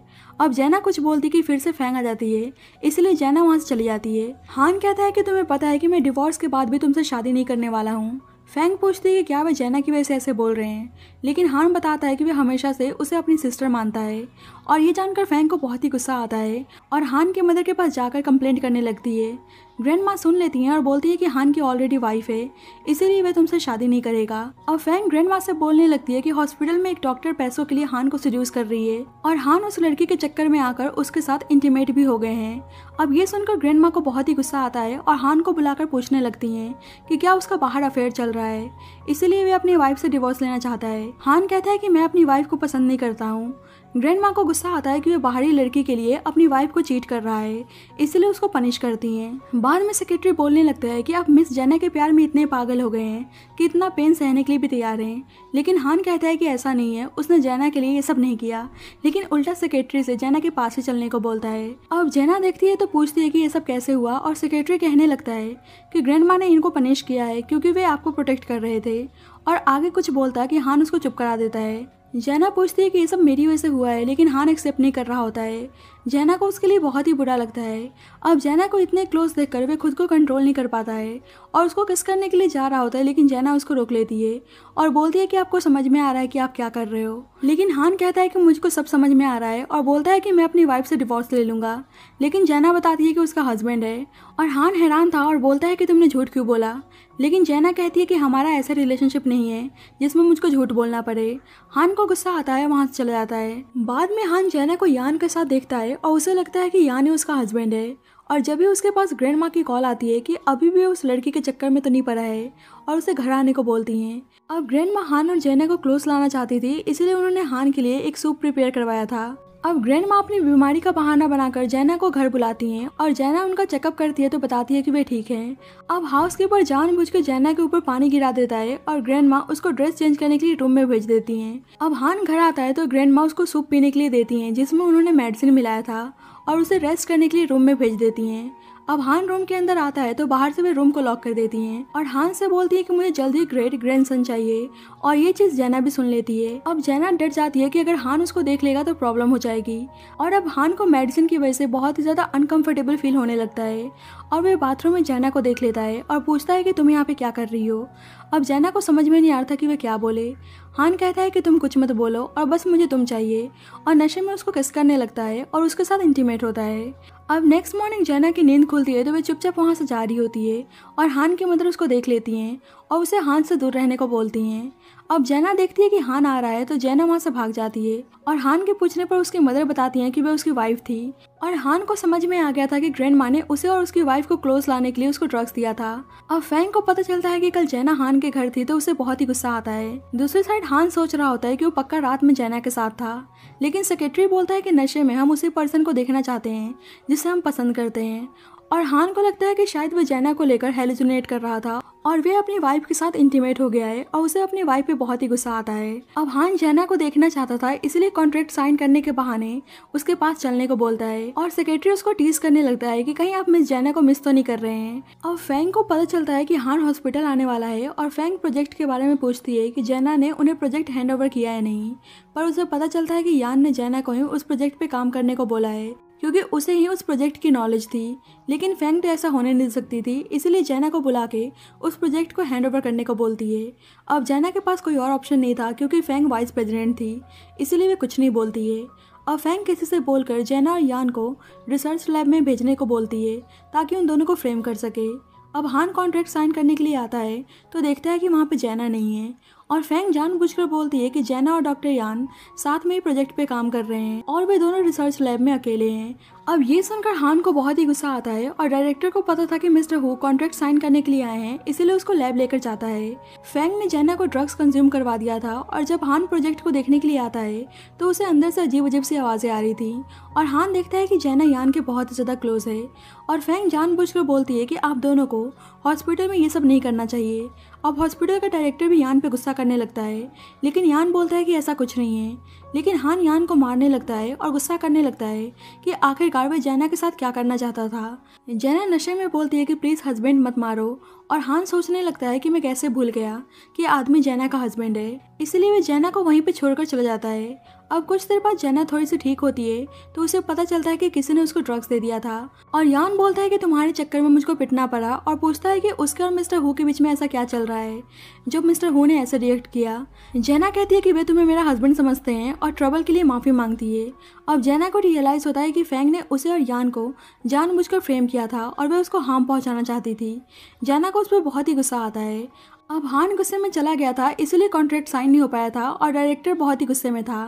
अब जैना कुछ बोलती कि फिर से फैंग आ जाती है इसलिए जैना वहाँ से चली जाती है हान कहता है कि तुम्हें पता है कि मैं डिवोर्स के बाद भी तुमसे शादी नहीं करने वाला हूँ फैंग पूछती है कि क्या वह जैना की वजह से ऐसे बोल रहे हैं लेकिन हान बताता है कि वह हमेशा से उसे अपनी सिस्टर मानता है और ये जानकर फैंग को बहुत ही गुस्सा आता है और हान के मदर के पास जाकर कंप्लेंट करने लगती है ग्रैंड माँ सुन लेती हैं और बोलती है कि हान की ऑलरेडी वाइफ है इसीलिए वह तुमसे शादी नहीं करेगा और फैंग ग्रैंड माँ से बोलने लगती है कि हॉस्पिटल में एक डॉक्टर पैसों के लिए हान को सड्यूस कर रही है और हान उस लड़की के चक्कर में आकर उसके साथ इंटीमेट भी हो गए हैं अब ये सुनकर ग्रैंड माँ को बहुत ही गुस्सा आता है और हान को बुलाकर पूछने लगती है कि क्या उसका बाहर अफेयर चल रहा है इसीलिए वे अपनी वाइफ से डिवोर्स लेना चाहता है हान कहता है कि मैं अपनी वाइफ को पसंद नहीं करता हूँ ग्रैंड माँ को गुस्सा आता है कि वह बाहरी लड़की के लिए अपनी वाइफ को चीट कर रहा है इसलिए उसको पनिश करती हैं बाद में सेक्रेटरी बोलने लगता है कि आप मिस जैना के प्यार में इतने पागल हो गए हैं कि इतना पेन सहने के लिए भी तैयार हैं लेकिन हान कहता है कि ऐसा नहीं है उसने जैना के लिए ये सब नहीं किया लेकिन उल्टा सेक्रेटरी से जैना के पास ही चलने को बोलता है अब जैना देखती है तो पूछती है कि ये सब कैसे हुआ और सेक्रेटरी कहने लगता है कि ग्रैंड माँ ने इनको पनिश किया है क्योंकि वे आपको प्रोटेक्ट कर रहे थे और आगे कुछ बोलता है कि हान उसको चुप करा देता है जैना पूछती है कि ये सब मेरी वजह से हुआ है लेकिन हान एक्सेप्ट नहीं कर रहा होता है जैना को उसके लिए बहुत ही बुरा लगता है अब जैना को इतने क्लोज देखकर वे खुद को कंट्रोल नहीं कर पाता है और उसको किस करने के लिए जा रहा होता है लेकिन जैना उसको रोक लेती है और बोलती है कि आपको समझ में आ रहा है कि आप क्या कर रहे हो लेकिन हान कहता है कि मुझको सब समझ में आ रहा है और बोलता है कि मैं अपनी वाइफ से डिवोर्स ले लूँगा लेकिन जैना बताती है कि उसका हस्बैंड है और हान हैरान था और बोलता है कि तुमने झूठ क्यों बोला लेकिन जैना कहती है कि हमारा ऐसा रिलेशनशिप नहीं है जिसमें मुझको झूठ बोलना पड़े हान को गुस्सा आता है वहाँ से चला जाता है बाद में हान जैना को यान के साथ देखता है और उसे लगता है कि यान ही उसका हस्बैंड है और जब भी उसके पास ग्रैंड माँ की कॉल आती है कि अभी भी उस लड़की के चक्कर में तो नहीं पड़ा है और उसे घर आने को बोलती हैं अब ग्रैंड माँ हान और जैना को क्लोज लाना चाहती थी इसलिए उन्होंने हान के लिए एक सूप प्रिपेयर करवाया था अब ग्रैंड माँ अपनी बीमारी का बहाना बनाकर जैना को घर बुलाती हैं और जैना उनका चेकअप करती है तो बताती है कि वे ठीक हैं अब हाउस कीपर के जैना के ऊपर पानी गिरा देता है और ग्रैंड माँ उसको ड्रेस चेंज करने के लिए रूम में भेज देती हैं अब हान घर आता है तो ग्रैंड माँ उसको सूप पीने के लिए देती हैं जिसमें उन्होंने मेडिसिन मिलाया था और उसे रेस्ट करने के लिए रूम में भेज देती हैं अब हान रूम के अंदर आता है तो बाहर से वे रूम को लॉक कर देती हैं और हान से बोलती है कि मुझे जल्दी ग्रेट ग्रैंडसन चाहिए और ये चीज जैना भी सुन लेती है अब जैना डर जाती है कि अगर हान उसको देख लेगा तो प्रॉब्लम हो जाएगी और अब हान को मेडिसिन की वजह से बहुत ही ज्यादा अनकंफर्टेबल फील होने लगता है और वे बाथरूम में जैना को देख लेता है और पूछता है कि तुम यहाँ पे क्या कर रही हो अब जैना को समझ में नहीं आ रहा था कि वे क्या बोले हान कहता है कि तुम कुछ मत बोलो और बस मुझे तुम चाहिए और नशे में उसको किस करने लगता है और उसके साथ इंटीमेट होता है अब नेक्स्ट मॉर्निंग जैना की नींद खुलती है तो वह चुपचाप वहाँ से जा रही होती है और हान की मदर उसको देख लेती हैं और उसे हान से दूर रहने को बोलती हैं अब जैना देखती है कि हान आ रहा है तो जैना वहाँ से भाग जाती है और हान के पूछने पर उसकी मदर बताती हैं कि वह उसकी वाइफ थी और हान को समझ में आ गया था कि ग्रैंड माँ ने उसे और उसकी वाइफ को क्लोज लाने के लिए उसको ड्रग्स दिया था अब फैंग को पता चलता है कि कल जैना हान के घर थी तो उसे बहुत ही गुस्सा आता है दूसरी साइड हान सोच रहा होता है कि वो पक्का रात में जैना के साथ था लेकिन सेक्रेटरी बोलता है कि नशे में हम उसी पर्सन को देखना चाहते हैं जिसे हम पसंद करते हैं और हान को लगता है कि शायद वह जैना को लेकर हेलुसिनेट कर रहा था और वे अपनी वाइफ के साथ इंटीमेट हो गया है और उसे अपनी वाइफ पे बहुत ही गुस्सा आता है अब हान जैना को देखना चाहता था इसलिए कॉन्ट्रैक्ट साइन करने के बहाने उसके पास चलने को बोलता है और सेक्रेटरी उसको टीज करने लगता है कि कहीं आप मिस जैना को मिस तो नहीं कर रहे हैं अब फैंग को पता चलता है कि हान हॉस्पिटल आने वाला है और फैंग प्रोजेक्ट के बारे में पूछती है कि जैना ने उन्हें प्रोजेक्ट हैंड किया है नहीं पर उसे पता चलता है कि यान ने जैना को ही उस प्रोजेक्ट पे काम करने को बोला है क्योंकि उसे ही उस प्रोजेक्ट की नॉलेज थी लेकिन फेंग तो ऐसा होने नहीं सकती थी इसीलिए जैना को बुला के उस प्रोजेक्ट को हैंड ओवर करने को बोलती है अब जैना के पास कोई और ऑप्शन नहीं था क्योंकि फेंग वाइस प्रेसिडेंट थी इसीलिए वे कुछ नहीं बोलती है और फैंग किसी से बोलकर जैना और यान को रिसर्च लैब में भेजने को बोलती है ताकि उन दोनों को फ्रेम कर सके अब हान कॉन्ट्रैक्ट साइन करने के लिए आता है तो देखता है कि वहाँ पे जैना नहीं है और फैंग जानबूझकर बोलती है कि जैना और डॉक्टर यान साथ में ही प्रोजेक्ट पे काम कर रहे हैं और वे दोनों रिसर्च लैब में अकेले हैं अब ये सुनकर हान को बहुत ही गुस्सा आता है और डायरेक्टर को पता था कि मिस्टर हु कॉन्ट्रैक्ट साइन करने के लिए आए हैं इसीलिए उसको लैब लेकर जाता है फैंग ने जैना को ड्रग्स कंज्यूम करवा दिया था और जब हान प्रोजेक्ट को देखने के लिए आता है तो उसे अंदर से अजीब अजीब सी आवाज़ें आ रही थी और हान देखता है कि जैना यान के बहुत ज़्यादा क्लोज है और फैंग जान बोलती है कि आप दोनों को हॉस्पिटल में ये सब नहीं करना चाहिए अब हॉस्पिटल का डायरेक्टर भी यान पे गुस्सा करने लगता है लेकिन यान बोलता है कि ऐसा कुछ नहीं है लेकिन हान यान को मारने लगता है और गुस्सा करने लगता है कि आखिरकार वह जैना के साथ क्या करना चाहता था जैना नशे में बोलती है कि प्लीज़ हस्बैंड मत मारो और हान सोचने लगता है कि मैं कैसे भूल गया कि आदमी जैना का हस्बैंड है इसलिए वह जैना को वहीं पर छोड़कर चला जाता है अब कुछ देर बाद जन्ना थोड़ी सी ठीक होती है तो उसे पता चलता है कि किसी ने उसको ड्रग्स दे दिया था और यान बोलता है कि तुम्हारे चक्कर में मुझको पिटना पड़ा और पूछता है कि उसके और मिस्टर हु के बीच में ऐसा क्या चल रहा है जब मिस्टर हु ने ऐसा रिएक्ट किया जैना कहती है कि वे तुम्हें मेरा हस्बैंड समझते हैं और ट्रबल के लिए माफ़ी मांगती है अब जैना को रियलाइज़ होता है कि फैंग ने उसे और यान को जान फ्रेम किया था और वह उसको हार्म पहुँचाना चाहती थी जैना को उस पर बहुत ही गुस्सा आता है अब हान गुस्से में चला गया था इसलिए कॉन्ट्रैक्ट साइन नहीं हो पाया था और डायरेक्टर बहुत ही गुस्से में था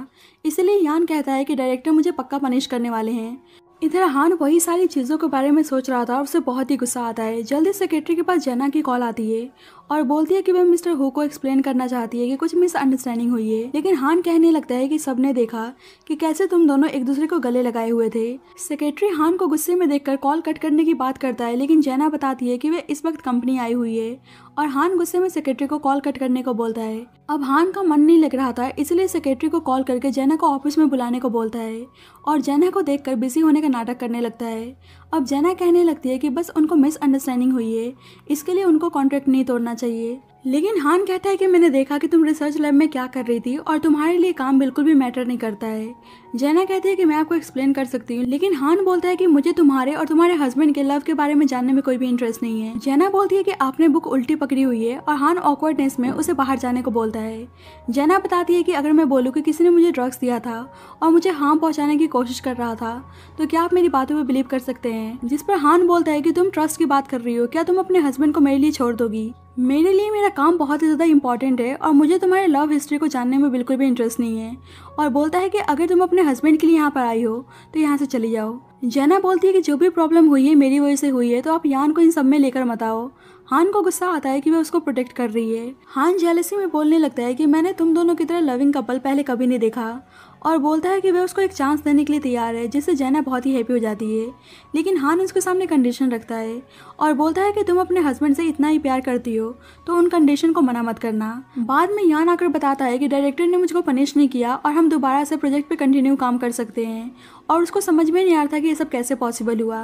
इसलिए यान कहता है कि डायरेक्टर मुझे पक्का पनिश करने वाले हैं इधर हान वही सारी चीज़ों के बारे में सोच रहा था और उसे बहुत ही गुस्सा आता है जल्दी सेक्रेटरी के पास जैना की कॉल आती है और बोलती है कि वह मिस्टर हो को एक्सप्लेन करना चाहती है कि कुछ मिसअंडरस्टैंडिंग हुई है लेकिन हान कहने लगता है कि सबने देखा कि कैसे तुम दोनों एक दूसरे को गले लगाए हुए थे सेक्रेटरी हान को गुस्से में देखकर कॉल कट करने की बात करता है लेकिन जैना बताती है कि वह इस वक्त कंपनी आई हुई है और हान गुस्से में सेक्रेटरी को कॉल कट करने को बोलता है अब हान का मन नहीं लग रहा था इसलिए सेक्रेटरी को कॉल करके जैना को ऑफिस में बुलाने को बोलता है और जैना को देखकर बिजी होने का नाटक करने लगता है अब जैना कहने लगती है कि बस उनको मिसअंडरस्टैंडिंग हुई है इसके लिए उनको कॉन्ट्रैक्ट नहीं तोड़ना चाहिए लेकिन हान कहता है कि मैंने देखा कि तुम रिसर्च लैब में क्या कर रही थी और तुम्हारे लिए काम बिल्कुल भी मैटर नहीं करता है जैना कहती है कि मैं आपको एक्सप्लेन कर सकती हूँ लेकिन हान बोलता है कि मुझे तुम्हारे और तुम्हारे हस्बैंड के लव के बारे में जानने में कोई भी इंटरेस्ट नहीं है जैना बोलती है कि आपने बुक उल्टी पकड़ी हुई है और हान ऑकवर्डनेस में उसे बाहर जाने को बोलता है जैना बताती है कि अगर मैं बोलूँ कि किसी ने मुझे ड्रग्स दिया था और मुझे हार्म पहुँचाने की कोशिश कर रहा था तो क्या आप मेरी बातों पर बिलीव कर सकते हैं जिस पर हान बोलता है कि तुम ट्रस्ट की बात कर रही हो क्या तुम अपने हस्बैंड को मेरे लिए छोड़ दोगी मेरे लिए मेरा काम बहुत ही ज़्यादा इंपॉर्टेंट है और मुझे तुम्हारी लव हिस्ट्री को जानने में बिल्कुल भी इंटरेस्ट नहीं है और बोलता है कि अगर तुम अपने हस्बैंड के लिए यहाँ पर आई हो तो यहाँ से चली जाओ जैना बोलती है कि जो भी प्रॉब्लम हुई है मेरी वजह से हुई है तो आप यान को इन सब में लेकर मत आओ हान को गुस्सा आता है कि वह उसको प्रोटेक्ट कर रही है हान जेलसी में बोलने लगता है कि मैंने तुम दोनों की तरह लविंग कपल पहले कभी नहीं देखा और बोलता है कि वह उसको एक चांस देने के लिए तैयार है जिससे जैना बहुत ही हैप्पी हो जाती है लेकिन हान उसके सामने कंडीशन रखता है और बोलता है कि तुम अपने हस्बैंड से इतना ही प्यार करती हो तो उन कंडीशन को मना मत करना बाद में यान आकर बताता है कि डायरेक्टर ने मुझको पनिश नहीं किया और हम दोबारा से प्रोजेक्ट पर कंटिन्यू काम कर सकते हैं और उसको समझ में नहीं आ रहा था कि ये सब कैसे पॉसिबल हुआ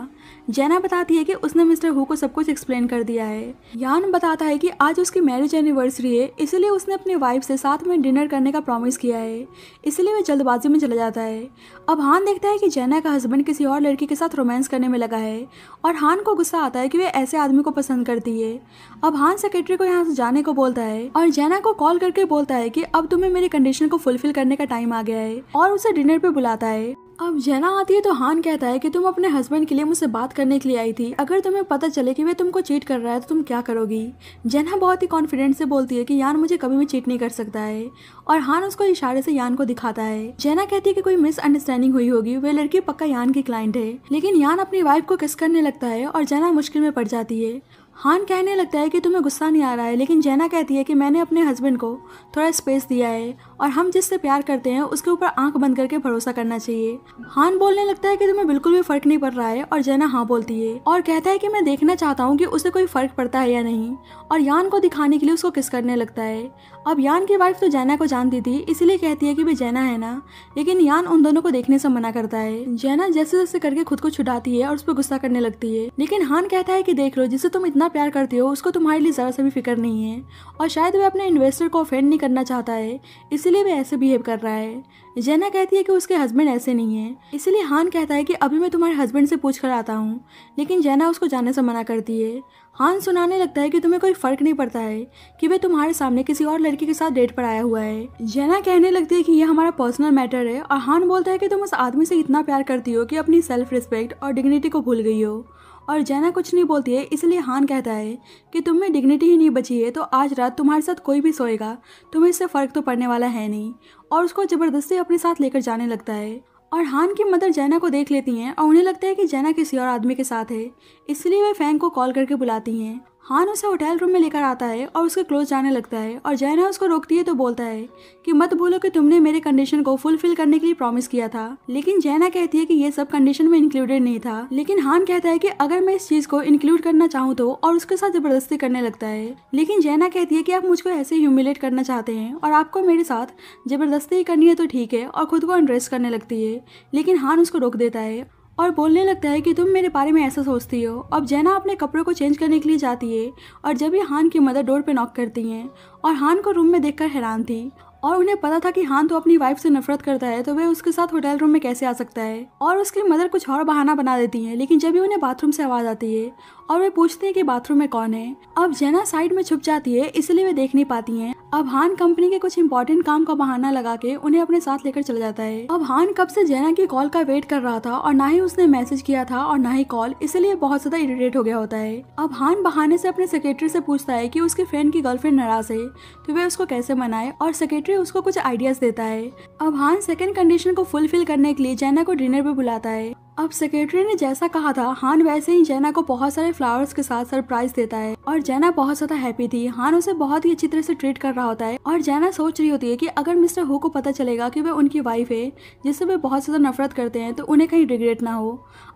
जैना बताती है कि उसने मिस्टर हु को सब कुछ एक्सप्लेन कर दिया है यान बताता है कि आज उसकी मैरिज एनिवर्सरी है इसलिए उसने अपने वाइफ से साथ में डिनर करने का प्रॉमिस किया है इसलिए वह जल्दबाजी में चला जाता है अब हान देखता है कि जैना का हस्बैंड किसी और लड़की के साथ रोमांस करने में लगा है और हान को गुस्सा आता है कि वह ऐसे आदमी को पसंद करती है अब हान सेक्रेटरी को यहाँ से जाने को बोलता है और जैना को कॉल करके बोलता है कि अब तुम्हें मेरी कंडीशन को फुलफिल करने का टाइम आ गया है और उसे डिनर पे बुलाता है अब जैना आती है तो हान कहता है कि तुम अपने हस्बैंड के लिए मुझसे बात करने के लिए आई थी अगर तुम्हें पता चले कि वे तुमको चीट कर रहा है तो तुम क्या करोगी जैना बहुत ही कॉन्फिडेंट से बोलती है कि यान मुझे कभी भी चीट नहीं कर सकता है और हान उसको इशारे से यान को दिखाता है जैना कहती है कि कोई मिसअंडरस्टैंडिंग हुई होगी वह लड़की पक्का यान की क्लाइंट है लेकिन यान अपनी वाइफ को किस करने लगता है और जैना मुश्किल में पड़ जाती है हान कहने लगता है कि तुम्हें गुस्सा नहीं आ रहा है लेकिन जैना कहती है कि मैंने अपने हस्बैंड को थोड़ा स्पेस दिया है और हम जिससे प्यार करते हैं उसके ऊपर आंख बंद करके भरोसा करना चाहिए हान बोलने लगता है कि तुम्हें बिल्कुल भी फर्क नहीं पड़ रहा है और जैना हाँ बोलती है और कहता है कि मैं देखना चाहता हूँ कि उसे कोई फर्क पड़ता है या नहीं और यान को दिखाने के लिए उसको किस करने लगता है अब यान की वाइफ तो जैना को जानती थी इसीलिए कहती है कि भाई जैना है ना लेकिन यान उन दोनों को देखने से मना करता है जैना जैसे जैसे करके खुद को छुटाती है और उस पर गुस्सा करने लगती है लेकिन हान कहता है कि देख लो जिसे तुम इतना जितना प्यार करते हो उसको तुम्हारे लिए ज़रा सा भी फिक्र नहीं है और शायद वह अपने इन्वेस्टर को ऑफेंड नहीं करना चाहता है इसीलिए वह ऐसे बिहेव कर रहा है जैना कहती है कि उसके हस्बैंड ऐसे नहीं है इसीलिए हान कहता है कि अभी मैं तुम्हारे हस्बैंड से पूछ कर आता हूँ लेकिन जैना उसको जाने से मना करती है हान सुनाने लगता है कि तुम्हें कोई फ़र्क नहीं पड़ता है कि वह तुम्हारे सामने किसी और लड़की के साथ डेट पर आया हुआ है जैना कहने लगती है कि यह हमारा पर्सनल मैटर है और हान बोलता है कि तुम उस आदमी से इतना प्यार करती हो कि अपनी सेल्फ रिस्पेक्ट और डिग्निटी को भूल गई हो और जैना कुछ नहीं बोलती है इसलिए हान कहता है कि तुम में डिग्निटी ही नहीं बची है तो आज रात तुम्हारे साथ कोई भी सोएगा तुम्हें इससे फ़र्क तो पड़ने वाला है नहीं और उसको ज़बरदस्ती अपने साथ लेकर जाने लगता है और हान की मदर जैना को देख लेती हैं और उन्हें लगता है कि जैना किसी और आदमी के साथ है इसलिए वे फैंग को कॉल करके बुलाती हैं हान उसे होटल रूम में लेकर आता है और उसके क्लोज जाने लगता है और जैना उसको रोकती है तो बोलता है कि मत बोलो कि तुमने मेरे कंडीशन को फुलफिल करने के लिए प्रॉमिस किया था लेकिन जैना कहती है कि ये सब कंडीशन में इंक्लूडेड नहीं था लेकिन हान कहता है कि अगर मैं इस चीज को इंक्लूड करना चाहूँ तो और उसके साथ जबरदस्ती करने लगता है लेकिन जैना कहती है कि आप मुझको ऐसे ह्यूमिलेट करना चाहते हैं और आपको मेरे साथ जबरदस्ती करनी है तो ठीक है और खुद को इंटरेस्ट करने लगती है लेकिन हान उसको रोक देता है और बोलने लगता है कि तुम मेरे बारे में ऐसा सोचती हो अब जैना अपने कपड़ों को चेंज करने के लिए जाती है और जब ही हान की मदर डोर पर नॉक करती हैं और हान को रूम में देखकर हैरान थी और उन्हें पता था कि हान तो अपनी वाइफ से नफरत करता है तो वह उसके साथ होटल रूम में कैसे आ सकता है और उसकी मदर कुछ और बहाना बना देती हैं लेकिन जब भी उन्हें बाथरूम से आवाज़ आती है और वे पूछते हैं कि बाथरूम में कौन है अब जेना साइड में छुप जाती है इसलिए वे देख नहीं पाती हैं अब हान कंपनी के कुछ इंपॉर्टेंट काम का बहाना लगा के उन्हें अपने साथ लेकर चला जाता है अब हान कब से जेना की कॉल का वेट कर रहा था और ना ही उसने मैसेज किया था और ना ही कॉल इसलिए बहुत ज्यादा इरिटेट हो गया होता है अब हान बहाने से अपने सेक्रेटरी से पूछता है कि उसके फ्रेंड की गर्लफ्रेंड नाराज है तो वे उसको कैसे मनाए और सेक्रेटरी उसको कुछ आइडियाज देता है अब हान सेकेंड कंडीशन को फुलफिल करने के लिए जैना को डिनर पे बुलाता है अब सेक्रेटरी ने जैसा कहा था हान वैसे ही जैना को बहुत सारे फ्लावर्स के साथ सरप्राइज देता है और जैना बहुत ज्यादा हैप्पी थी हान उसे बहुत ही अच्छी तरह से ट्रीट कर रहा होता है और जैना सोच रही होती है कि अगर मिस्टर हो को पता चलेगा कि वे उनकी वाइफ है जिससे वे बहुत ज्यादा नफरत करते हैं तो उन्हें कहीं रिग्रेट ना हो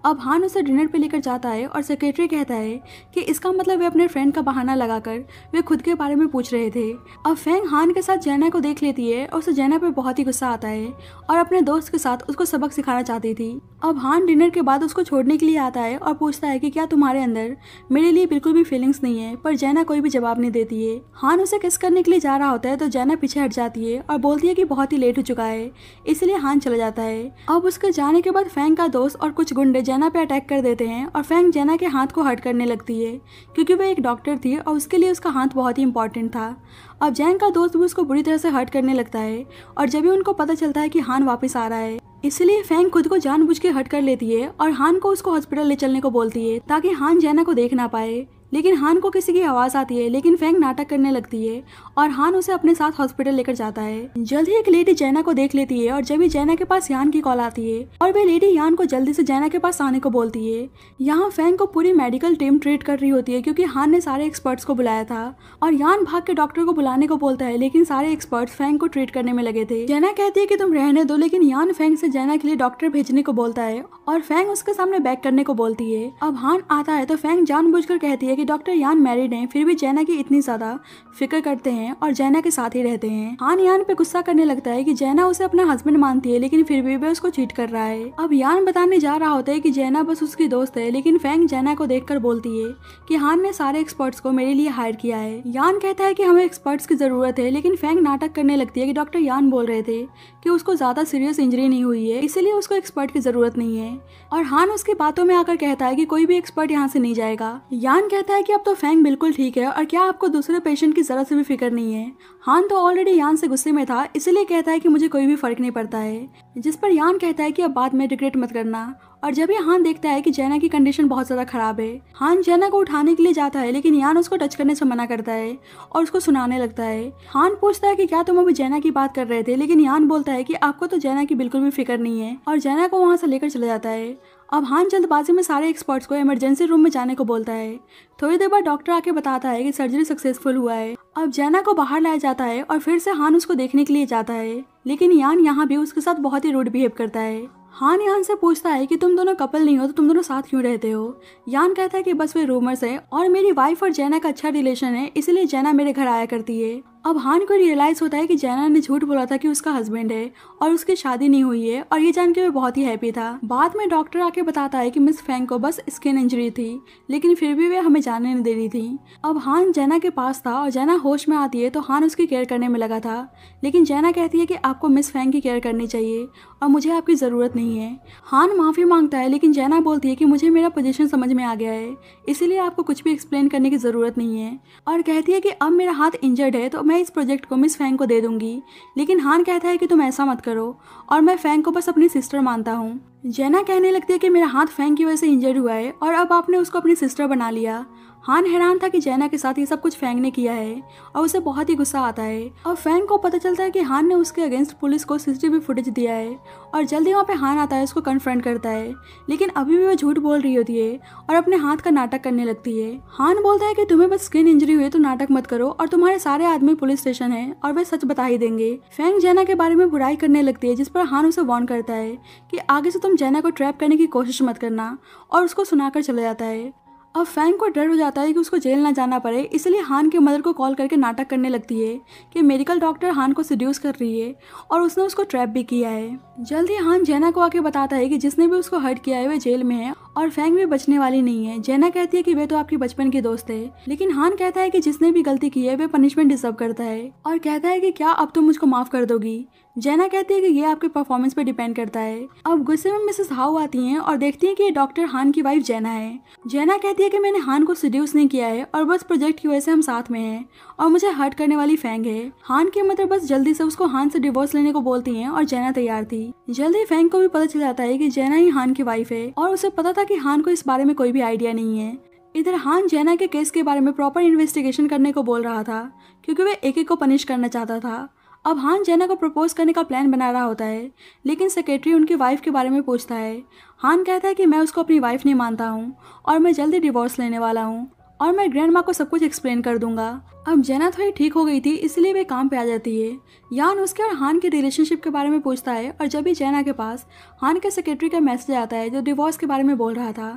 अब हान उसे डिनर पर लेकर जाता है और सेक्रेटरी कहता है कि इसका मतलब वे अपने फ्रेंड का बहाना लगाकर वे खुद के बारे में पूछ रहे थे अब फैंग हान के साथ जैना को देख लेती है और उसे जैना पर बहुत ही गुस्सा आता है और अपने दोस्त के साथ उसको सबक सिखाना चाहती थी अब हान डिनर के बाद उसको छोड़ने के लिए आता है और पूछता है कि क्या तुम्हारे अंदर मेरे लिए बिल्कुल भी फीलिंग्स नहीं है पर जैना कोई भी जवाब नहीं देती है हान उसे किस करने के लिए जा रहा होता है तो जैना पीछे हट जाती है और बोलती है कि बहुत ही लेट हो चुका है इसलिए हान चला जाता है अब उसके जाने के बाद फैंग का दोस्त और कुछ गुंडे जैना पे अटैक कर देते हैं और फैंग जैना के हाथ को हट करने लगती है क्योंकि वह एक डॉक्टर थी और उसके लिए उसका हाथ बहुत ही इंपॉर्टेंट था अब जैन का दोस्त भी उसको बुरी तरह से हर्ट करने लगता है और जब भी उनको पता चलता है कि हान वापस आ रहा है इसलिए फैंग खुद को जानबूझ के हट कर लेती है और हान को उसको हॉस्पिटल ले चलने को बोलती है ताकि हान जैना को देख ना पाए लेकिन हान को किसी की आवाज़ आती है लेकिन फेंग नाटक करने लगती है और हान उसे अपने साथ हॉस्पिटल लेकर जाता है जल्द ही एक लेडी जैना को देख लेती है और जब ही जैना के पास यान की कॉल आती है और वे लेडी यान को जल्दी से जैना के पास आने को बोलती है यहाँ फेंग को पूरी मेडिकल टीम ट्रीट कर रही होती है क्योंकि हान ने सारे एक्सपर्ट्स को बुलाया था और यान भाग के डॉक्टर को बुलाने को बोलता है लेकिन सारे एक्सपर्ट्स फैंग को ट्रीट करने में लगे थे जैना कहती है कि तुम रहने दो लेकिन यान फेंग से जैना के लिए डॉक्टर भेजने को बोलता है और फैंग उसके सामने बैक करने को बोलती है अब हान आता है तो फेंग जान कहती है कि डॉक्टर यान मैरिड हैं फिर भी जैना की इतनी ज़्यादा फिक्र करते हैं और जैना के साथ ही रहते हैं हान यान पे गुस्सा करने लगता है कि जैना उसे अपना हस्बैंड मानती है लेकिन फिर भी वे उसको चीट कर रहा है अब यान बताने जा रहा होता है कि जैना बस उसकी दोस्त है लेकिन फैंग जैना को देख बोलती है की हान ने सारे एक्सपर्ट्स को मेरे लिए हायर किया है यान कहता है की हमें एक्सपर्ट्स की ज़रूरत है लेकिन फैंग नाटक करने लगती है की डॉक्टर यान बोल रहे थे की उसको ज़्यादा सीरियस इंजरी नहीं हुई है इसीलिए उसको एक्सपर्ट की ज़रूरत नहीं है और हान उसकी बातों में आकर कहता है कि कोई भी एक्सपर्ट यहाँ से नहीं जाएगा यान कहता लगता है कि अब तो फैंग बिल्कुल ठीक है और क्या आपको दूसरे पेशेंट की ज़रा से भी फिक्र नहीं है हान तो ऑलरेडी यान से गुस्से में था इसलिए कहता है कि मुझे कोई भी फर्क नहीं पड़ता है जिस पर यान कहता है कि अब बाद में रिग्रेट मत करना और जब ये हान देखता है कि जैना की कंडीशन बहुत ज़्यादा खराब है हान जैना को उठाने के लिए जाता है लेकिन यान उसको टच करने से मना करता है और उसको सुनाने लगता है हान पूछता है कि क्या तुम अभी जैना की बात कर रहे थे लेकिन यान बोलता है कि आपको तो जैना की बिल्कुल भी फिक्र नहीं है और जैना को वहाँ से लेकर चला जाता है अब हान जल्दबाजी में सारे एक्सपर्ट्स को इमरजेंसी रूम में जाने को बोलता है थोड़ी देर बाद डॉक्टर आके बताता है कि सर्जरी सक्सेसफुल हुआ है अब जैना को बाहर लाया जाता है और फिर से हान उसको देखने के लिए जाता है लेकिन यान यहाँ भी उसके साथ बहुत ही रूड बिहेव करता है हान यान से पूछता है कि तुम दोनों कपल नहीं हो तो तुम दोनों साथ क्यों रहते हो यान कहता है कि बस वे रूमर्स है और मेरी वाइफ और जैना का अच्छा रिलेशन है इसलिए जैना मेरे घर आया करती है अब हान को रियलाइज़ होता है कि जैना ने झूठ बोला था कि उसका हस्बैंड है और उसकी शादी नहीं हुई है और ये जान के वो बहुत ही हैप्पी था बाद में डॉक्टर आके बताता है कि मिस फैंग को बस स्किन इंजरी थी लेकिन फिर भी वे हमें जाने नहीं दे रही थी अब हान जैना के पास था और जैना होश में आती है तो हान उसकी केयर करने में लगा था लेकिन जैना कहती है कि आपको मिस फैंग की केयर करनी चाहिए और मुझे आपकी ज़रूरत नहीं है हान माफ़ी मांगता है लेकिन जैना बोलती है कि मुझे मेरा पोजिशन समझ में आ गया है इसीलिए आपको कुछ भी एक्सप्लेन करने की ज़रूरत नहीं है और कहती है कि अब मेरा हाथ इंजर्ड है तो मैं इस प्रोजेक्ट को मिस फैंग को दे दूंगी लेकिन हान कहता है कि तुम ऐसा मत करो और मैं फैंग को बस अपनी सिस्टर मानता हूँ जैना कहने लगती है कि मेरा हाथ फैंग की वजह से इंजर्ड हुआ है और अब आपने उसको अपनी सिस्टर बना लिया हान हैरान था कि जैना के साथ ये सब कुछ फैंग ने किया है और उसे बहुत ही गुस्सा आता है और फैंग को पता चलता है कि हान ने उसके अगेंस्ट पुलिस को सीसीटीवी फुटेज दिया है और जल्दी वहाँ पे हान आता है उसको कन्फ्रंट करता है लेकिन अभी भी वो झूठ बोल रही होती है और अपने हाथ का नाटक करने लगती है हान बोलता है कि तुम्हें बस स्किन इंजरी हुई तो नाटक मत करो और तुम्हारे सारे आदमी पुलिस स्टेशन है और वे सच बता ही देंगे फैंग जैना के बारे में बुराई करने लगती है जिस पर हान उसे वार्न करता है कि आगे से तुम जैना को ट्रैप करने की कोशिश मत करना और उसको सुनाकर चला जाता है अब फैंग को डर हो जाता है कि उसको जेल ना जाना पड़े इसलिए हान के मदर को कॉल करके नाटक करने लगती है कि मेडिकल डॉक्टर हान को सड्यूस कर रही है और उसने उसको ट्रैप भी किया है जल्द ही हान जैना को आके बताता है कि जिसने भी उसको हर्ट किया है वह जेल में है और फैंग भी बचने वाली नहीं है जैना कहती है कि वे तो आपकी बचपन की दोस्त है लेकिन हान कहता है कि जिसने भी गलती की है वह पनिशमेंट डिजर्व करता है और कहता है कि क्या अब तुम तो मुझको माफ कर दोगी जैना कहती है कि ये आपके परफॉर्मेंस पर डिपेंड करता है अब गुस्से में मिसेस हाउ आती हैं और देखती हैं कि ये डॉक्टर हान की वाइफ जैना है जैना कहती है कि मैंने हान को सड्यूस नहीं किया है और बस प्रोजेक्ट की वजह से हम साथ में हैं और मुझे हर्ट करने वाली फैंग है हान की मदर बस जल्दी से उसको हान से डिवोर्स लेने को बोलती है और जैना तैयार थी जल्दी फैंग को भी पता चल जाता है की जैना ही हान की वाइफ है और उसे पता था की हान को इस बारे में कोई भी आइडिया नहीं है इधर हान जैना के केस के बारे में प्रॉपर इन्वेस्टिगेशन करने को बोल रहा था क्योंकि वह एक एक को पनिश करना चाहता था अब हान जैना को प्रपोज करने का प्लान बना रहा होता है लेकिन सेक्रेटरी उनकी वाइफ के बारे में पूछता है हान कहता है कि मैं उसको अपनी वाइफ नहीं मानता हूँ और मैं जल्दी डिवोर्स लेने वाला हूँ और मैं ग्रैंड माँ को सब कुछ एक्सप्लेन कर दूंगा अब जैना थोड़ी ठीक हो गई थी इसलिए वे काम पे आ जाती है यान उसके और हान के रिलेशनशिप के बारे में पूछता है और जब भी जैना के पास हान के सेक्रेटरी का मैसेज आता है जो डिवोर्स के बारे में बोल रहा था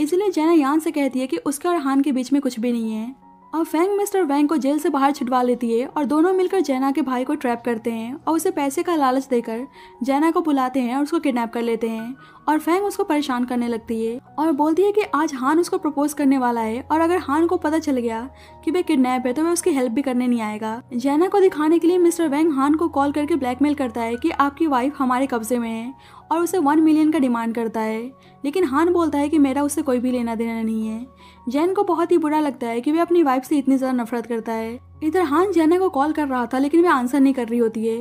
इसलिए जैना यान से कहती है कि उसके और हान के बीच में कुछ भी नहीं है और फैंग मिस्टर वैंग को जेल से बाहर छुटवा लेती है और दोनों मिलकर जैना के भाई को ट्रैप करते हैं और उसे पैसे का लालच देकर जैना को बुलाते हैं और उसको किडनैप कर लेते हैं और फैंग उसको परेशान करने लगती है और बोलती है कि आज हान उसको प्रपोज करने वाला है और अगर हान को पता चल गया कि वे किडनैप है तो वह उसकी हेल्प भी करने नहीं आएगा जैना को दिखाने के लिए मिस्टर वैंग हान को कॉल करके ब्लैकमेल करता है कि आपकी वाइफ हमारे कब्जे में है और उसे वन मिलियन का डिमांड करता है लेकिन हान बोलता है कि मेरा उससे कोई भी लेना देना नहीं है जैन को बहुत ही बुरा लगता है कि वे अपनी वाइफ से इतनी ज्यादा नफरत करता है इधर हान जैना को कॉल कर रहा था लेकिन वे आंसर नहीं कर रही होती है